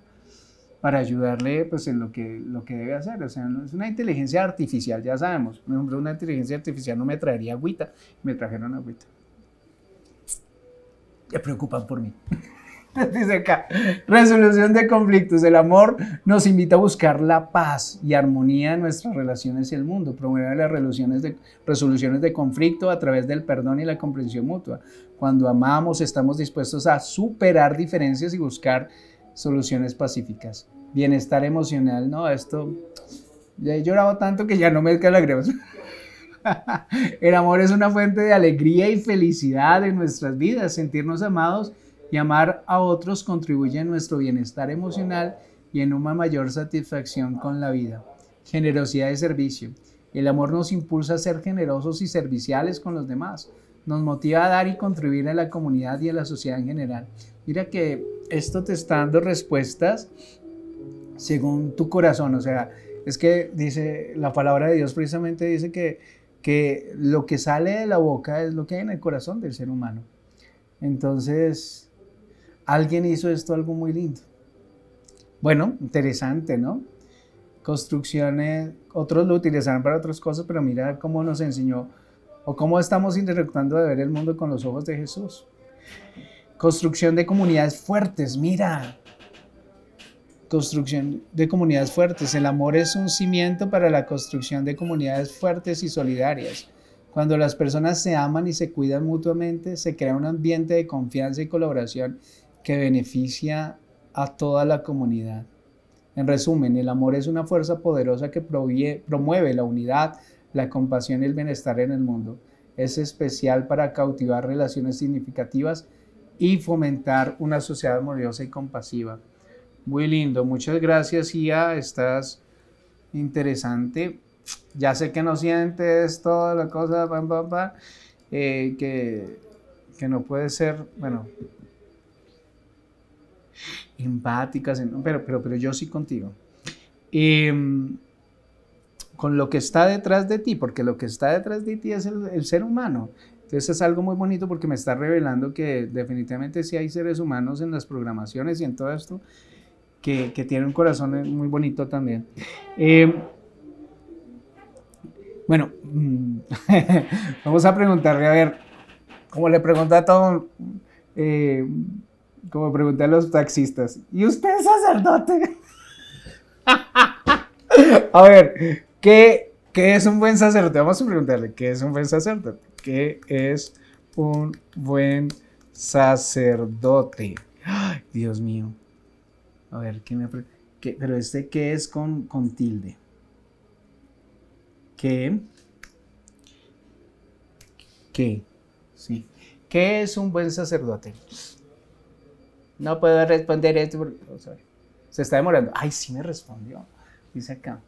Para ayudarle pues en lo que, lo que debe hacer. O sea, es una inteligencia artificial, ya sabemos. Por ejemplo, una inteligencia artificial no me traería agüita, me trajeron agüita. Ya preocupan por mí. <laughs> <laughs> Dice acá, resolución de conflictos. El amor nos invita a buscar la paz y armonía en nuestras relaciones y el mundo. Promueve las de, resoluciones de conflicto a través del perdón y la comprensión mutua. Cuando amamos, estamos dispuestos a superar diferencias y buscar soluciones pacíficas. Bienestar emocional, no, esto. Ya he llorado tanto que ya no me la <laughs> El amor es una fuente de alegría y felicidad en nuestras vidas. Sentirnos amados y amar a otros contribuye a nuestro bienestar emocional y en una mayor satisfacción con la vida. Generosidad de servicio. El amor nos impulsa a ser generosos y serviciales con los demás. Nos motiva a dar y contribuir a la comunidad y a la sociedad en general. Mira que esto te está dando respuestas según tu corazón. O sea, es que dice la palabra de Dios precisamente dice que, que lo que sale de la boca es lo que hay en el corazón del ser humano. Entonces, alguien hizo esto algo muy lindo. Bueno, interesante, ¿no? Construcciones, otros lo utilizaron para otras cosas, pero mira cómo nos enseñó o cómo estamos interactuando de ver el mundo con los ojos de Jesús. Construcción de comunidades fuertes, mira. Construcción de comunidades fuertes. El amor es un cimiento para la construcción de comunidades fuertes y solidarias. Cuando las personas se aman y se cuidan mutuamente, se crea un ambiente de confianza y colaboración que beneficia a toda la comunidad. En resumen, el amor es una fuerza poderosa que promueve la unidad, la compasión y el bienestar en el mundo. Es especial para cautivar relaciones significativas y fomentar una sociedad amorosa y compasiva. Muy lindo, muchas gracias Ia, estás interesante. Ya sé que no sientes toda la cosa, pam, pam, pam, eh, que, que no puede ser, bueno, empáticas, pero, pero, pero yo sí contigo. Em, con lo que está detrás de ti, porque lo que está detrás de ti es el, ser humano. Entonces es algo muy bonito porque me está revelando que definitivamente sí hay seres humanos en las programaciones y en todo esto que, que tienen un corazón muy bonito también. Em, bueno, mm, <laughs> vamos a preguntarle, a ver, como le pregunta a todo, eh, como pregunté a los taxistas. ¿Y usted es sacerdote? <laughs> a ver, ¿qué, ¿qué, es un buen sacerdote? Vamos a preguntarle, ¿qué es un buen sacerdote? ¿Qué es un buen sacerdote? ¡Ay, Dios mío. A ver, ¿qué me qué, pero este qué es con, con tilde? ¿Qué? ¿Qué? Sí. ¿Qué es un buen sacerdote? no puedo responder esto. Porque, oh, se está demorando. Ay, sí me respondió, dice acá.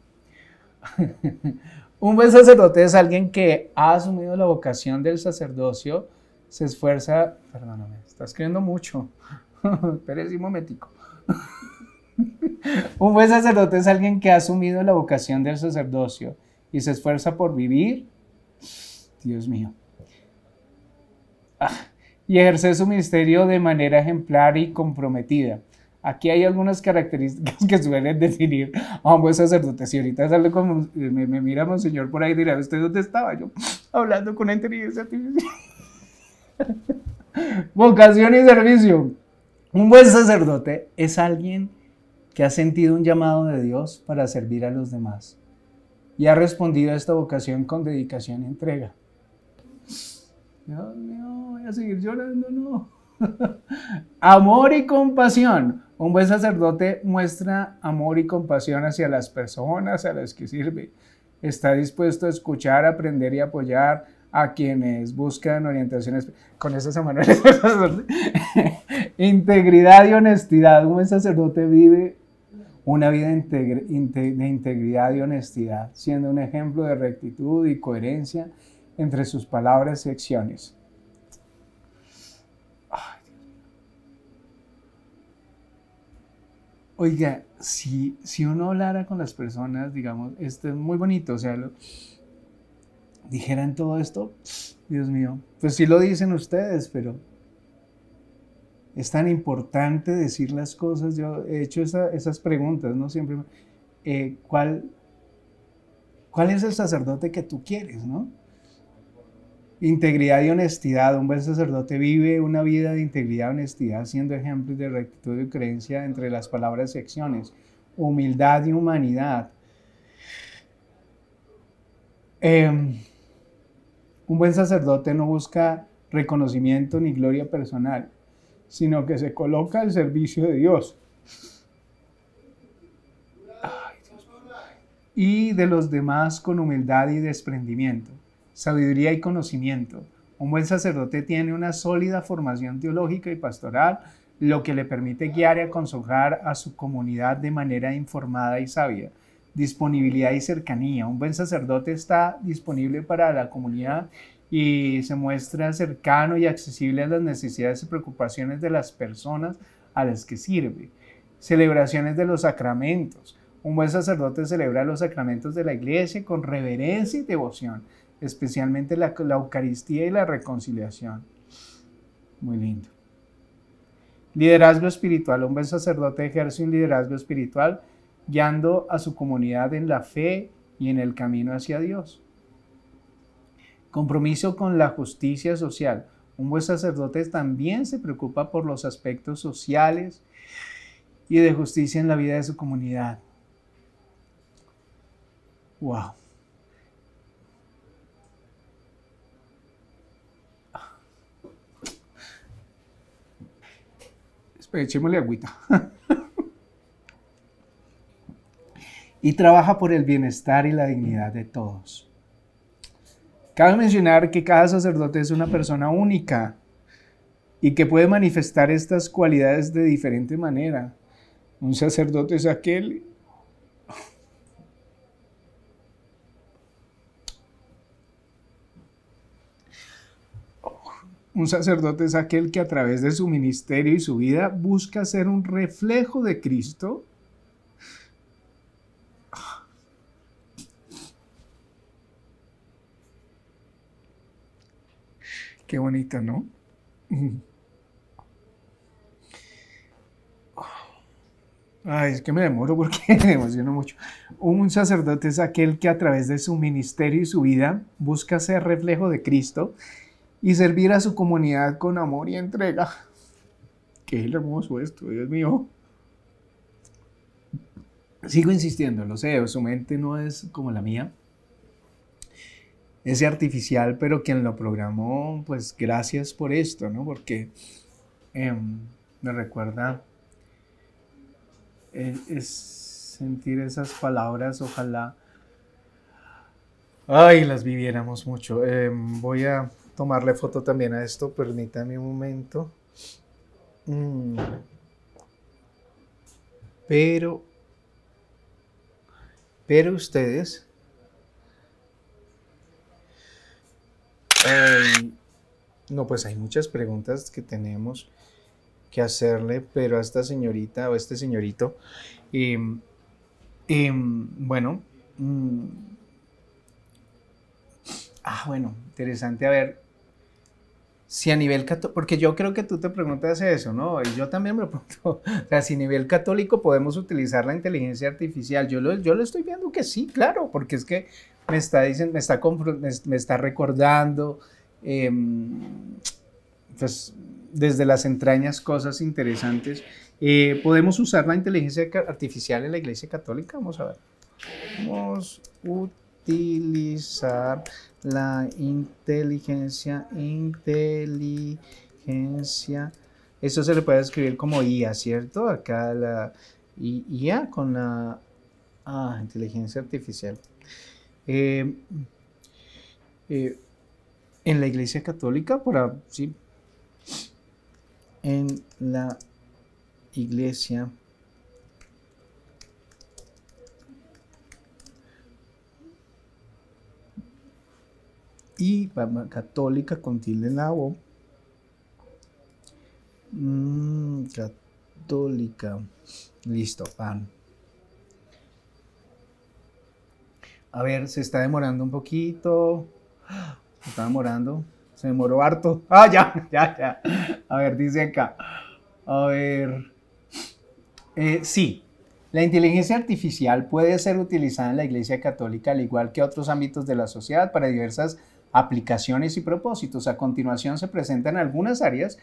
<laughs> un buen sacerdote es alguien que ha asumido la vocación del sacerdocio, se esfuerza, perdóname, estás escribiendo mucho. <laughs> Espérese un <laughs> un buen sacerdote es alguien que ha asumido la vocación del sacerdocio y se esfuerza por vivir. Dios mío. Ah y ejercer su ministerio de manera ejemplar y comprometida. Aquí hay algunas características <laughs> que suelen definir a un buen sacerdote. Y ahorita sale como me, me mira por ahí dirá: ¿Usted dónde estaba? Yo hablando con la inteligencia <laughs> Vocación y servicio. Un buen sacerdote es alguien que ha sentido un llamado de Dios para servir a los demás y ha respondido a esta vocación con dedicación y entrega. Dios voy a seguir llorando, no. <laughs> amor y compasión. Un buen sacerdote muestra amor y compasión hacia las personas a las que sirve. Está dispuesto a escuchar, aprender y apoyar a quienes buscan orientaciones. Con eso se <laughs> integridad y honestidad. Un buen sacerdote vive una vida de integridad y honestidad, siendo un ejemplo de rectitud y coherencia entre sus palabras y acciones. Oiga, si, si uno hablara con las personas, digamos, esto es muy bonito, o sea, dijeran todo esto, Dios mío, pues sí lo dicen ustedes, pero es tan importante decir las cosas. Yo he hecho esas preguntas, ¿no? Siempre, eh, ¿cuál, ¿cuál es el sacerdote que tú quieres, ¿no? Integridad y honestidad. Un buen sacerdote vive una vida de integridad y honestidad, siendo ejemplos de rectitud y creencia entre las palabras y acciones. Humildad y humanidad. Em, un buen sacerdote no busca reconocimiento ni gloria personal, sino que se coloca al servicio de Dios y de los demás con humildad y desprendimiento sabiduría y conocimiento. Un buen sacerdote tiene una sólida formación teológica y pastoral, lo que le permite guiar y aconsejar a su comunidad de manera informada y sabia. Disponibilidad y cercanía. Un buen sacerdote está disponible para la comunidad y se muestra cercano y accesible a las necesidades y preocupaciones de las personas a las que sirve. Celebraciones de los sacramentos. Un buen sacerdote celebra los sacramentos de la iglesia con reverencia y devoción especialmente la, Eucaristía y la reconciliación. Muy lindo. Liderazgo espiritual. Un buen sacerdote ejerce un liderazgo espiritual guiando a su comunidad en la fe y en el camino hacia Dios. Compromiso con la justicia social. Un buen sacerdote también se preocupa por los aspectos sociales y de justicia en la vida de su comunidad. ¡Wow! Pues, echémosle agüita. <laughs> y trabaja por el bienestar y la dignidad de todos. Cabe mencionar que cada sacerdote es una persona única y que puede manifestar estas cualidades de diferente manera. Un sacerdote es aquel Un sacerdote es aquel que a través de su ministerio y su vida busca ser un reflejo de Cristo. Ah. Qué bonita, ¿no? Mm. Ay, es que me demoro porque <laughs> me emociono mucho. Un sacerdote es aquel que a través de su ministerio y su vida busca ser reflejo de Cristo y servir a su comunidad con amor y entrega. <laughs> Qué hermoso esto, Dios mío. Sigo insistiendo, lo sé, su mente no es como la mía. Es artificial, pero quien lo programó, pues gracias por esto, ¿no? Porque em, me recuerda eh, es sentir esas palabras, ojalá, ay, las viviéramos mucho. Em, voy a tomarle foto también a esto. Permítame un momento. Mm. Pero, pero ustedes... no, pues hay muchas preguntas que tenemos que hacerle, pero a esta señorita o a este señorito, em, em, bueno, mm. ah, bueno, interesante, a ver, si a nivel católico, porque yo creo que tú te preguntas eso, ¿no? Y yo también me <laughs> pregunto, o sea, si a nivel católico podemos utilizar la inteligencia artificial, yo lo, yo lo estoy viendo que sí, claro, porque es que me está diciendo, me está, me, está recordando, em, pues desde las entrañas cosas interesantes. Eh, ¿Podemos usar la inteligencia artificial en la Iglesia Católica? Vamos a ver. Vamos utilizar la inteligencia, inteligencia. Eso se le puede escribir como IA, ¿cierto? Acá la IA con la inteligencia artificial. Eh, eh, en la Iglesia Católica, por. sí. En la Iglesia Católica y católica con tilde en la mm, católica. Listo, pan. A ver, se está demorando un poquito. Se está demorando. Se demoró harto. Ah, ya, <laughs> ya, ya. A ver, dice acá. A ver. Eh, sí, la inteligencia artificial puede ser utilizada en la Iglesia Católica, al igual que otros ámbitos de la sociedad, para diversas aplicaciones y propósitos. A continuación se presentan algunas áreas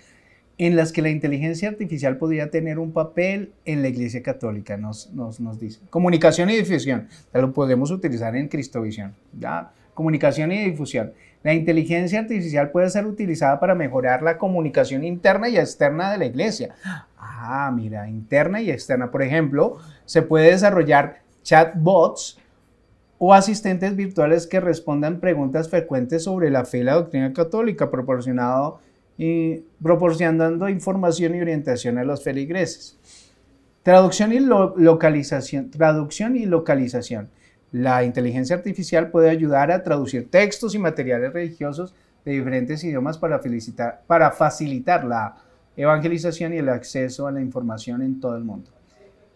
en las que la inteligencia artificial podría tener un papel en la Iglesia Católica, nos, nos, nos dice. Comunicación y difusión, ya lo podemos utilizar en Cristovisión. ¿ya? Comunicación y difusión. La inteligencia artificial puede ser utilizada para mejorar la comunicación interna y externa de la Iglesia. Ah, mira, interna y externa. Por ejemplo, se puede desarrollar chatbots o asistentes virtuales que respondan preguntas frecuentes sobre la fe y la doctrina católica, proporcionado proporcionando información y orientación a los feligreses. Traducción y localización. Traducción y localización. La inteligencia artificial puede ayudar a traducir textos y materiales religiosos de diferentes idiomas para, felicitar, para facilitar la evangelización y el acceso a la información en todo el mundo.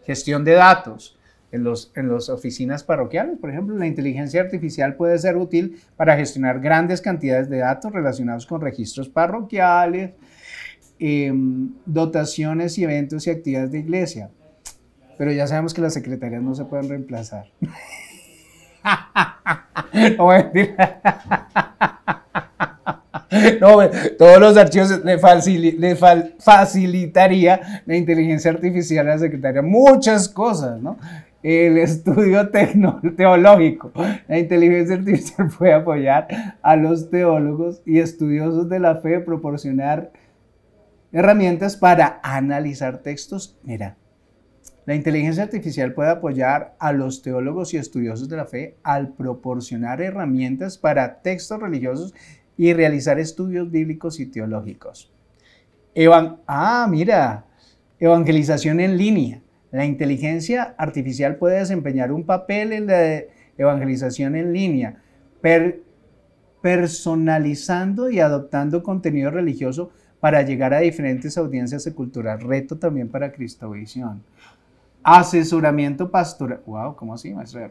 Gestión de datos en las en oficinas parroquiales. Por ejemplo, la inteligencia artificial puede ser útil para gestionar grandes cantidades de datos relacionados con registros parroquiales, em, dotaciones y eventos y actividades de iglesia. Pero ya sabemos que las secretarias no se pueden reemplazar. <laughs> no voy a mentir. <laughs> No, todos los archivos le, facilitaría la inteligencia artificial a la secretaria. Muchas cosas, ¿no? el estudio teológico. La inteligencia artificial <laughs> puede apoyar a los teólogos y estudiosos de la fe, proporcionar herramientas para analizar textos. Mira, la inteligencia artificial puede apoyar a los teólogos y estudiosos de la fe al proporcionar herramientas para textos religiosos y realizar estudios bíblicos y teológicos. Evan ah, mira, evangelización en línea. La inteligencia artificial puede desempeñar un papel en la evangelización en línea, personalizando y adoptando contenido religioso para llegar a diferentes audiencias de cultura. Reto también para Cristovisión. Asesoramiento pastoral. Wow, ¿cómo así, maestro?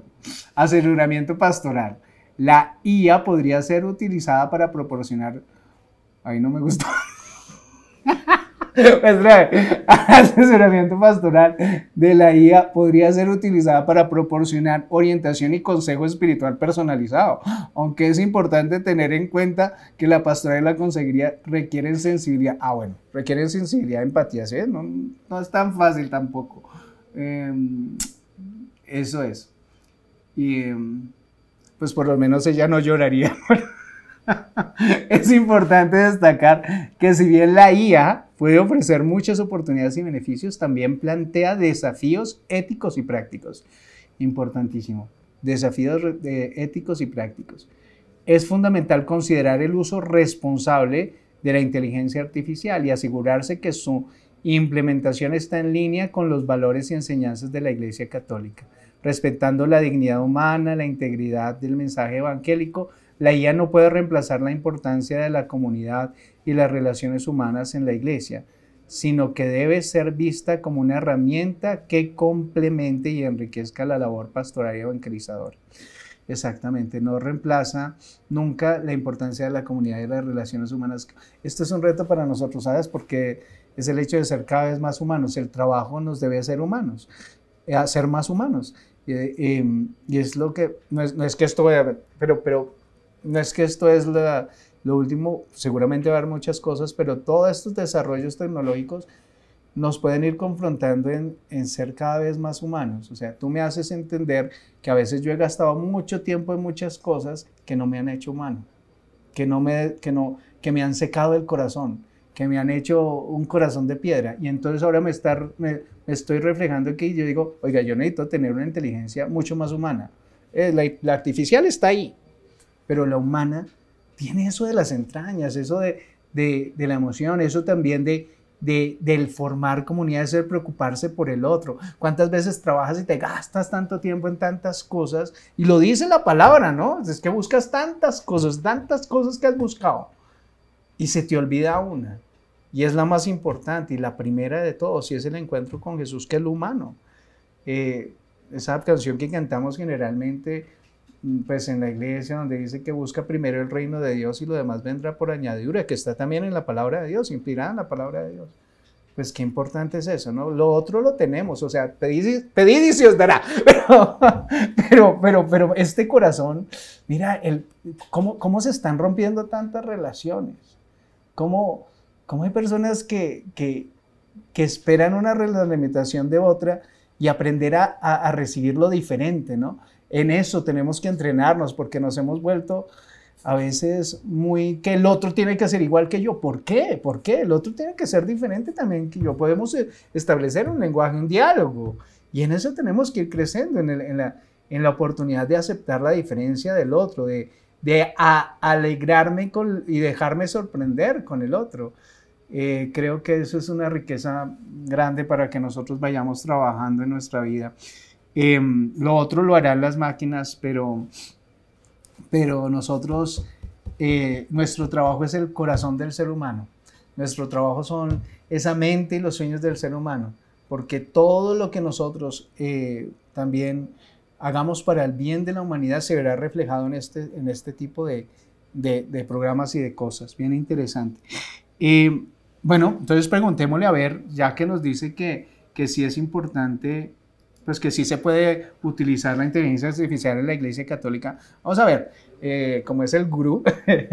Asesoramiento pastoral. La IA podría ser utilizada para proporcionar. Ahí no me gustó. <laughs> Pues, <laughs> asesoramiento pastoral de la IA podría ser utilizada para proporcionar orientación y consejo espiritual personalizado, aunque es importante tener en cuenta que la pastoral y la consejería requieren sensibilidad. Ah, bueno, requieren sensibilidad, empatía, ¿sí? No, es tan fácil tampoco. Em, eso es. Y em, pues por lo menos ella no lloraría. <laughs> es importante destacar que si bien la IA puede ofrecer muchas oportunidades y beneficios, también plantea desafíos éticos y prácticos. Importantísimo, desafíos éticos y prácticos. Es fundamental considerar el uso responsable de la inteligencia artificial y asegurarse que su implementación está en línea con los valores y enseñanzas de la Iglesia Católica, respetando la dignidad humana, la integridad del mensaje evangélico la IA no puede reemplazar la importancia de la comunidad y las relaciones humanas en la iglesia, sino que debe ser vista como una herramienta que complemente y enriquezca la labor pastoral y evangelizadora. Exactamente, no reemplaza nunca la importancia de la comunidad y las relaciones humanas. Esto es un reto para nosotros, ¿sabes? Porque es el hecho de ser cada vez más humanos. El trabajo nos debe hacer humanos, eh, hacer más humanos. Eh, em, y, es lo que, no es, no es que esto vaya, pero, pero no es que esto es lo último, seguramente va a haber muchas cosas, pero todos estos desarrollos tecnológicos nos pueden ir confrontando en, ser cada vez más humanos. O sea, tú me haces entender que a veces yo he gastado mucho tiempo en muchas cosas que no me han hecho humano, que, no me, que, no, que me han secado el corazón, que me han hecho un corazón de piedra. Y entonces ahora me, me, estoy reflejando aquí y yo digo, oiga, yo necesito tener una inteligencia mucho más humana. Eh, la artificial está ahí, pero la humana tiene eso de las entrañas, eso de, la emoción, eso también de, del formar comunidades, ser preocuparse por el otro. ¿Cuántas veces trabajas y te gastas tanto tiempo en tantas cosas? Y lo dice la palabra, ¿no? Es que buscas tantas cosas, tantas cosas que has buscado. Y se te olvida una. Y es la más importante y la primera de todos, y es el encuentro con Jesús, que es lo humano. Eh, esa canción que cantamos generalmente Mm, pues en la iglesia donde dice que busca primero el reino de Dios y lo demás vendrá por añadidura, que está también en la palabra de Dios, inspirada en la palabra de Dios. Pues qué importante es eso, ¿no? Lo otro lo tenemos, o sea, pedid, y se dará, <laughs> pero, pero, pero, este corazón, mira, el, cómo, se están rompiendo tantas relaciones, cómo, cómo hay personas que, que, esperan una limitación de otra y aprender a, recibir lo diferente, ¿no? En eso tenemos que entrenarnos porque nos hemos vuelto a veces muy que el otro tiene que ser igual que yo. ¿Por qué? ¿Por qué? El otro tiene que ser diferente también que yo. Podemos eh, establecer un lenguaje, un diálogo. Y en eso tenemos que ir creciendo, en, la, oportunidad de aceptar la diferencia del otro, de, alegrarme y dejarme sorprender con el otro. Eh, creo que eso es una riqueza grande para que nosotros vayamos trabajando en nuestra vida. Eh, lo otro lo harán las máquinas, pero, pero nosotros, eh, nuestro trabajo es el corazón del ser humano. Nuestro trabajo son esa mente y los sueños del ser humano, porque todo lo que nosotros también hagamos para el bien de la humanidad se verá reflejado en este, en este tipo de, de, programas y de cosas. Bien interesante. Eh, bueno, entonces preguntémosle a ver, ya que nos dice que, que sí es importante, pues que sí se puede utilizar la inteligencia artificial en la Iglesia Católica. Vamos a ver, eh, como es el gurú,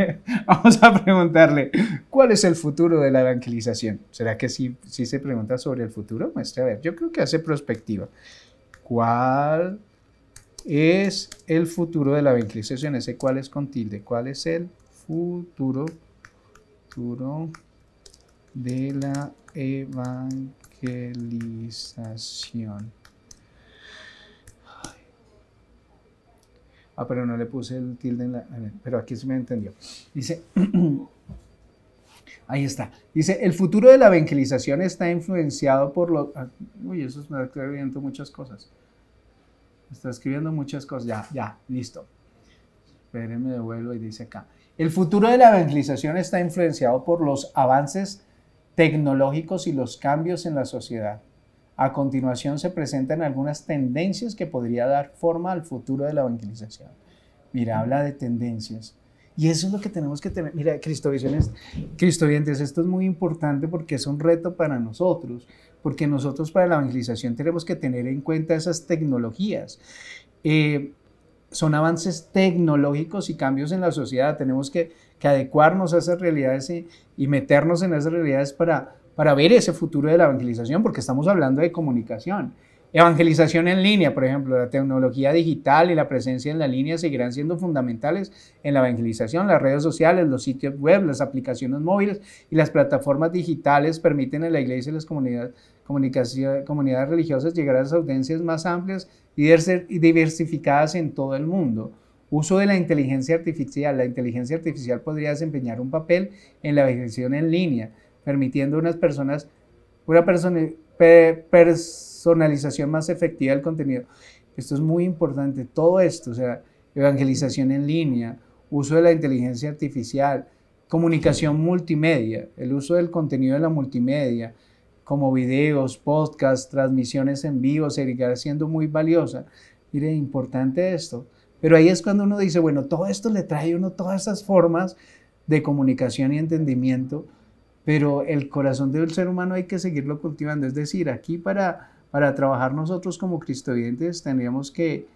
<laughs> vamos a preguntarle, ¿cuál es el futuro de la evangelización? ¿Será que sí, se pregunta sobre el futuro? a ver, yo creo que hace prospectiva. ¿Cuál es el futuro de la evangelización? Ese cuál es con tilde, ¿cuál es el futuro? futuro de la evangelización. Ah, pero no le puse el tilde en la... Pero aquí se me entendió. Dice... <clears throat> Ahí está. Dice, el futuro de la evangelización está influenciado por los... Ah, uy, eso me está escribiendo muchas cosas. Está escribiendo muchas cosas. Ya, ya, listo. Espérenme, devuelvo y dice acá. El futuro de la evangelización está influenciado por los avances tecnológicos y los cambios en la sociedad. A continuación se presentan algunas tendencias que podría dar forma al futuro de la evangelización. Mira, habla de tendencias. Y eso es lo que tenemos que tener. Mira, Cristovisiones, Cristovientes, esto es muy importante porque es un reto para nosotros, porque nosotros para la evangelización tenemos que tener en cuenta esas tecnologías. Eh, son avances tecnológicos y cambios en la sociedad. Tenemos que, adecuarnos a esas realidades y, meternos en esas realidades para, para ver ese futuro de la evangelización, porque estamos hablando de comunicación. Evangelización en línea, por ejemplo, la tecnología digital y la presencia en la línea seguirán siendo fundamentales en la evangelización. Las redes sociales, los sitios web, las aplicaciones móviles y las plataformas digitales permiten a la iglesia y las comunidades, comunidades religiosas llegar a las audiencias más amplias y diversificadas en todo el mundo. Uso de la inteligencia artificial. La inteligencia artificial podría desempeñar un papel en la evangelización en línea, permitiendo unas personas una personalización más efectiva del contenido. Esto es muy importante, todo esto, o sea, evangelización en línea, uso de la inteligencia artificial, comunicación multimedia, el uso del contenido de la multimedia, como videos, podcasts, transmisiones en vivo, seguirá siendo muy valiosa. Mire, importante esto. Pero ahí es cuando uno dice, bueno, todo esto le trae uno todas esas formas de comunicación y entendimiento, pero el corazón del ser humano hay que seguirlo cultivando. Es decir, aquí para, para trabajar nosotros como cristovidentes tendríamos que,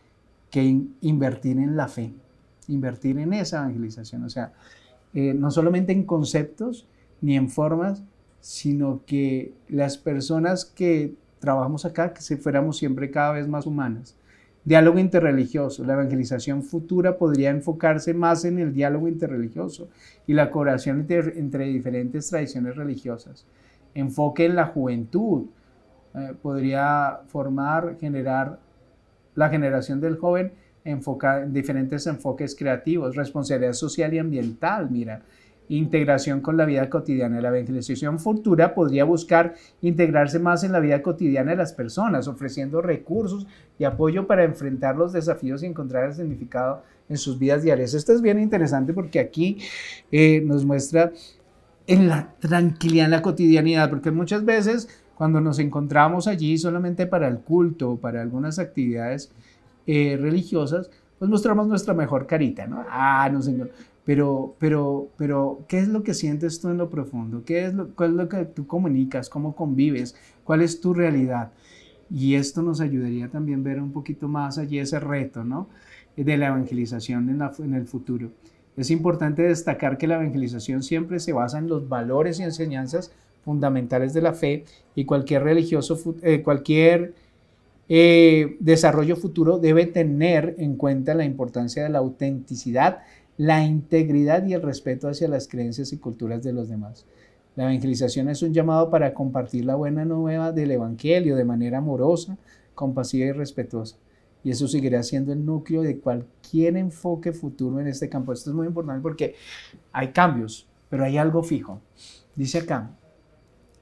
invertir en la fe, invertir en esa evangelización. O sea, eh, no solamente en conceptos ni en formas, sino que las personas que trabajamos acá, que se fuéramos siempre cada vez más humanas. Diálogo interreligioso. La evangelización futura podría enfocarse más en el diálogo interreligioso y la cooperación entre, diferentes tradiciones religiosas. Enfoque en la juventud. Eh, podría formar, generar la generación del joven en diferentes enfoques creativos, responsabilidad social y ambiental, mira, integración con la vida cotidiana. La evangelización futura podría buscar integrarse más en la vida cotidiana de las personas, ofreciendo recursos y apoyo para enfrentar los desafíos y encontrar el significado en sus vidas diarias. Esto es bien interesante porque aquí eh, nos muestra en la tranquilidad, en la cotidianidad, porque muchas veces cuando nos encontramos allí solamente para el culto o para algunas actividades eh, religiosas, pues mostramos nuestra mejor carita, ¿no? Ah, pero, pero, pero, ¿qué es lo que sientes tú en lo profundo? ¿Qué es lo, ¿Cuál es lo que tú comunicas? ¿Cómo convives? ¿Cuál es tu realidad? Y esto nos ayudaría también a ver un poquito más allí ese reto, ¿no? De la evangelización en, la, en el futuro. Es importante destacar que la evangelización siempre se basa en los valores y enseñanzas fundamentales de la fe y cualquier religioso, eh, cualquier eh, desarrollo futuro debe tener en cuenta la importancia de la autenticidad la integridad y el respeto hacia las creencias y culturas de los demás. La evangelización es un llamado para compartir la buena nueva del Evangelio de manera amorosa, compasiva y respetuosa. Y eso seguirá siendo el núcleo de cualquier enfoque futuro en este campo. Esto es muy importante porque hay cambios, pero hay algo fijo. Dice acá,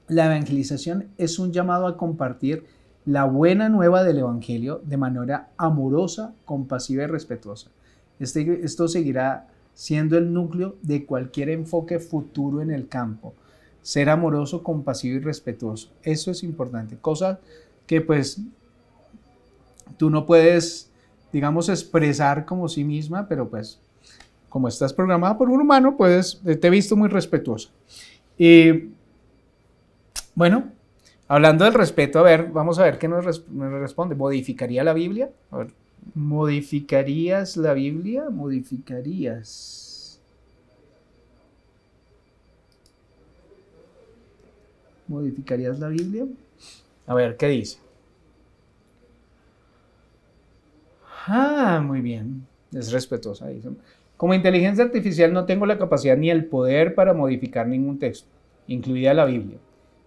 la evangelización es un llamado a compartir la buena nueva del Evangelio de manera amorosa, compasiva y respetuosa. Este, esto seguirá siendo el núcleo de cualquier enfoque futuro en el campo. Ser amoroso, compasivo y respetuoso. Eso es importante. cosa que pues tú no puedes, digamos, expresar como sí misma, pero pues como estás programada por un humano, puedes, eh, te he visto muy respetuosa. Y bueno, hablando del respeto, a ver, vamos a ver qué nos, nos responde. ¿Modificaría la Biblia? A ver. ¿Modificarías la Biblia? ¿Modificarías? ¿Modificarías la Biblia? A ver, ¿qué dice? Ah, muy bien. Es respetuosa. Como inteligencia artificial no tengo la capacidad ni el poder para modificar ningún texto, incluida la Biblia.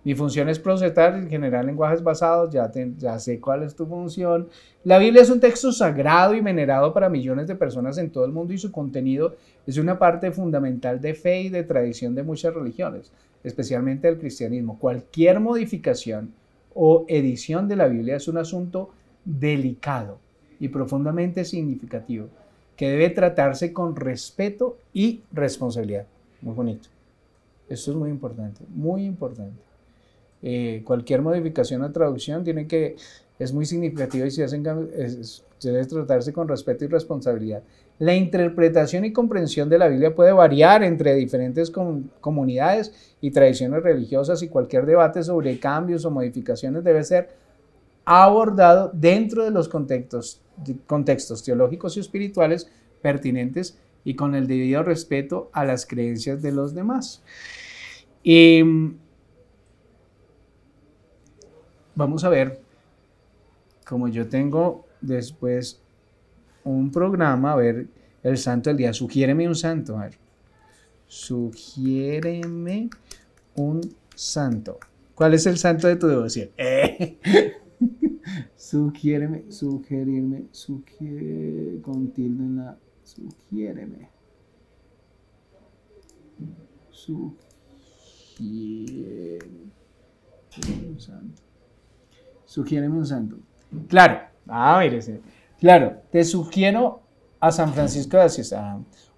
Mi función es procesar y generar lenguajes basados, ya, ya sé cuál es tu función. La Biblia es un texto sagrado y venerado para millones de personas en todo el mundo y su contenido es una parte fundamental de fe y de tradición de muchas religiones, especialmente del cristianismo. Cualquier modificación o edición de la Biblia es un asunto delicado y profundamente significativo que debe tratarse con respeto y responsabilidad. Muy bonito. Esto es muy importante, muy importante. Eh, cualquier modificación o traducción tiene que, es muy significativa y se, hacen, debe tratarse con respeto y responsabilidad. La interpretación y comprensión de la Biblia puede variar entre diferentes comunidades y tradiciones religiosas y cualquier debate sobre cambios o modificaciones debe ser abordado dentro de los contextos, contextos teológicos y espirituales pertinentes y con el debido respeto a las creencias de los demás. Y, vamos a ver, como yo tengo después un programa, a ver, el santo del día, sugiéreme un santo, a ver, sugiéreme un santo. ¿Cuál es el santo de tu devoción? <laughs> Eh. sugiéreme, sugerirme, sugiere, con tilde en la, sugiéreme. Sugiéreme un santo. Sugiéreme un santo. Claro. Ah, Claro, te sugiero a San Francisco de Asís,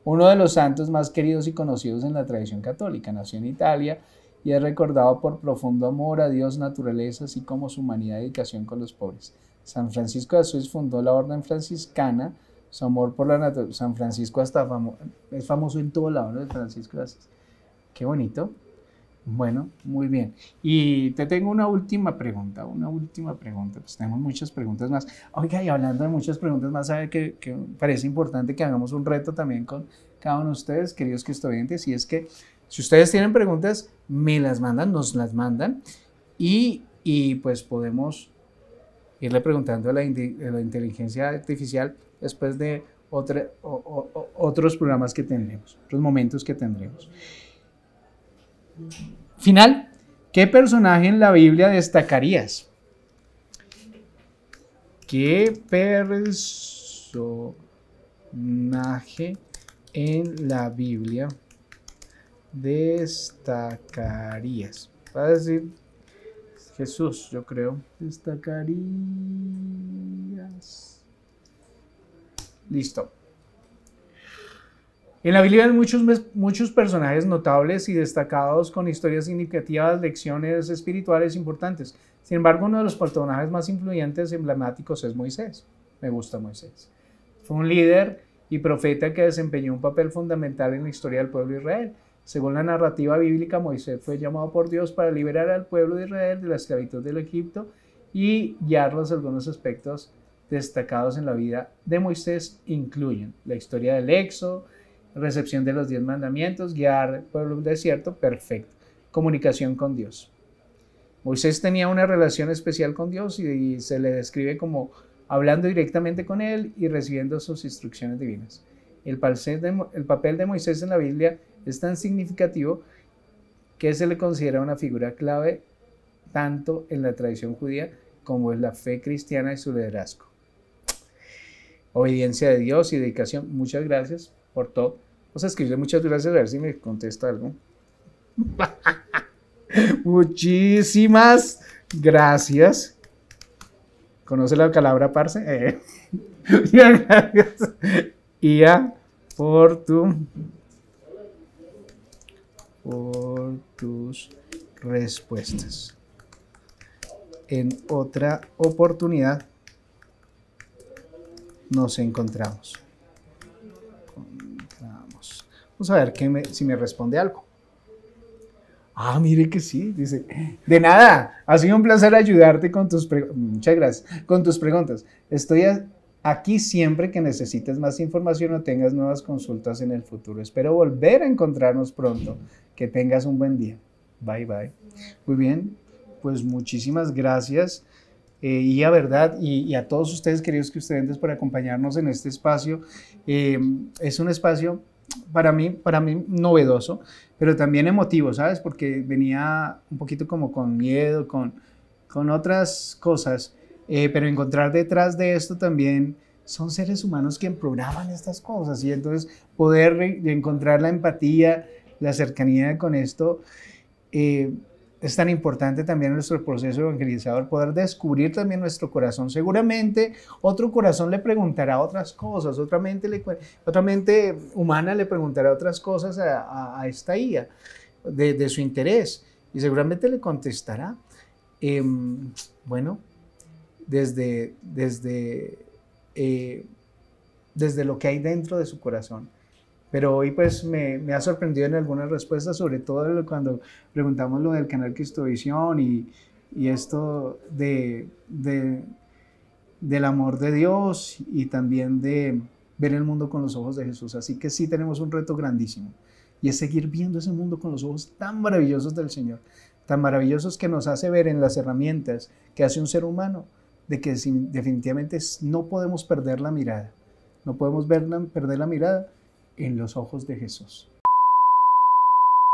uno de los santos más queridos y conocidos en la tradición católica. Nació en Italia y es recordado por profundo amor a Dios, naturaleza, así como su humanidad y dedicación con los pobres. San Francisco de Asís fundó la orden franciscana. Su amor por la naturaleza. San Francisco hasta es famoso en todo lado, De Francisco de Asís. Qué bonito. Bueno, muy bien. Y te tengo una última pregunta, una última pregunta. Pues tenemos muchas preguntas más. Oiga, y hablando de muchas preguntas más, sabe que, que parece importante que hagamos un reto también con cada uno de ustedes, queridos estudiantes, y es que si ustedes tienen preguntas, me las mandan, nos las mandan, y, pues podemos irle preguntando a la, inteligencia artificial después de otros programas que tendremos, otros momentos que tendremos. Final, ¿qué personaje en la Biblia destacarías? ¿Qué personaje en la Biblia destacarías? Va a decir Jesús, yo creo. Destacarías. Listo. En la Biblia hay muchos, muchos personajes notables y destacados con historias significativas, lecciones espirituales importantes. Sin embargo, uno de los personajes más influyentes y emblemáticos es Moisés. Me gusta Moisés. Fue un líder y profeta que desempeñó un papel fundamental en la historia del pueblo de Israel. Según la narrativa bíblica, Moisés fue llamado por Dios para liberar al pueblo de Israel de la esclavitud del Egipto y guiarlos algunos aspectos destacados en la vida de Moisés incluyen la historia del éxodo, recepción de los diez mandamientos, guiar pueblo un desierto, perfecto. Comunicación con Dios. Moisés tenía una relación especial con Dios y, se le describe como hablando directamente con Él y recibiendo sus instrucciones divinas. El, el papel de Moisés en la Biblia es tan significativo que se le considera una figura clave tanto en la tradición judía como en la fe cristiana y su liderazgo. Obediencia de Dios y dedicación. Muchas gracias por todo. O sea, muchas gracias a ver si me contesta algo. <laughs> Muchísimas gracias. ¿Conoce la palabra parce? Eh. <laughs> gracias. Ia, por tu. Por tus respuestas. En otra oportunidad nos encontramos. Pues, a ver si me responde algo. Ah, mire que sí, dice. De nada, ha sido un placer ayudarte con tus preguntas. Muchas gracias. Con tus preguntas. Estoy aquí siempre que necesites más información o tengas nuevas consultas en el futuro. Espero volver a encontrarnos pronto. Que tengas un buen día. Bye, bye. Muy bien, pues muchísimas gracias. Eh, y a verdad, y, a todos ustedes, queridos que ustedes, por acompañarnos en este espacio. Eh, es un espacio para mí, para mí novedoso, pero también emotivo, ¿sabes? Porque venía un poquito como con miedo, con, con otras cosas, eh, pero encontrar detrás de esto también son seres humanos que programan estas cosas y entonces poder encontrar la empatía, la cercanía con esto, eh, es tan importante también nuestro proceso evangelizador poder descubrir también nuestro corazón. Seguramente otro corazón le preguntará otras cosas, otra mente, mente humana le preguntará otras cosas a, esta IA de, su interés y seguramente le contestará. Em, bueno, desde, desde, eh, desde lo que hay dentro de su corazón. Pero hoy pues me, ha sorprendido en algunas respuestas, sobre todo cuando preguntamos lo del canal Cristovisión y, y esto del amor de Dios y también de ver el mundo con los ojos de Jesús. Así que sí tenemos un reto grandísimo y es seguir viendo ese mundo con los ojos tan maravillosos del Señor, tan maravillosos que nos hace ver en las herramientas que hace un ser humano, de que definitivamente no podemos perder la mirada, no podemos perder la mirada en los ojos de Jesús.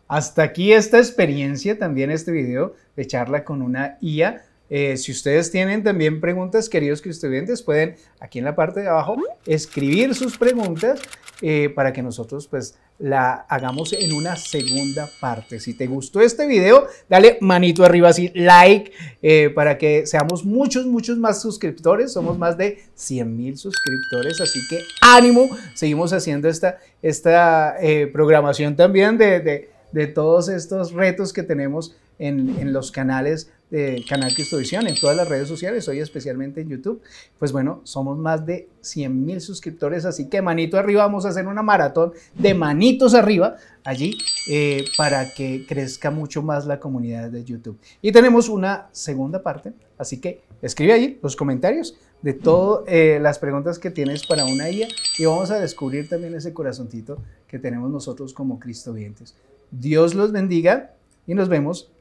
Hasta aquí esta experiencia, también este video de charla con una IA eh, si ustedes tienen también preguntas, queridos estudiantes, pueden aquí en la parte de abajo escribir sus preguntas eh, para que nosotros pues la hagamos en una segunda parte. Si te gustó este video, dale manito arriba así, like, eh, para que seamos muchos, muchos más suscriptores. Somos más de 100 mil suscriptores, así que ánimo. Seguimos haciendo esta, esta programación también de, todos estos retos que tenemos en, en los canales de Canal Cristovisión, en todas las redes sociales, hoy especialmente en YouTube. Pues bueno, somos más de 100 mil suscriptores, así que manito arriba, vamos a hacer una maratón de manitos arriba allí eh, para que crezca mucho más la comunidad de YouTube. Y tenemos una segunda parte, así que escribe ahí los comentarios de todas eh, las preguntas que tienes para una IA y vamos a descubrir también ese corazoncito que tenemos nosotros como cristovientes. Dios los bendiga y nos vemos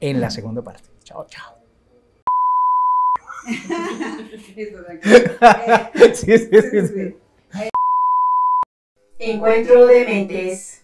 en la segunda parte. Chao, chao. <laughs> sí, sí, sí, sí. Encuentro de mentes.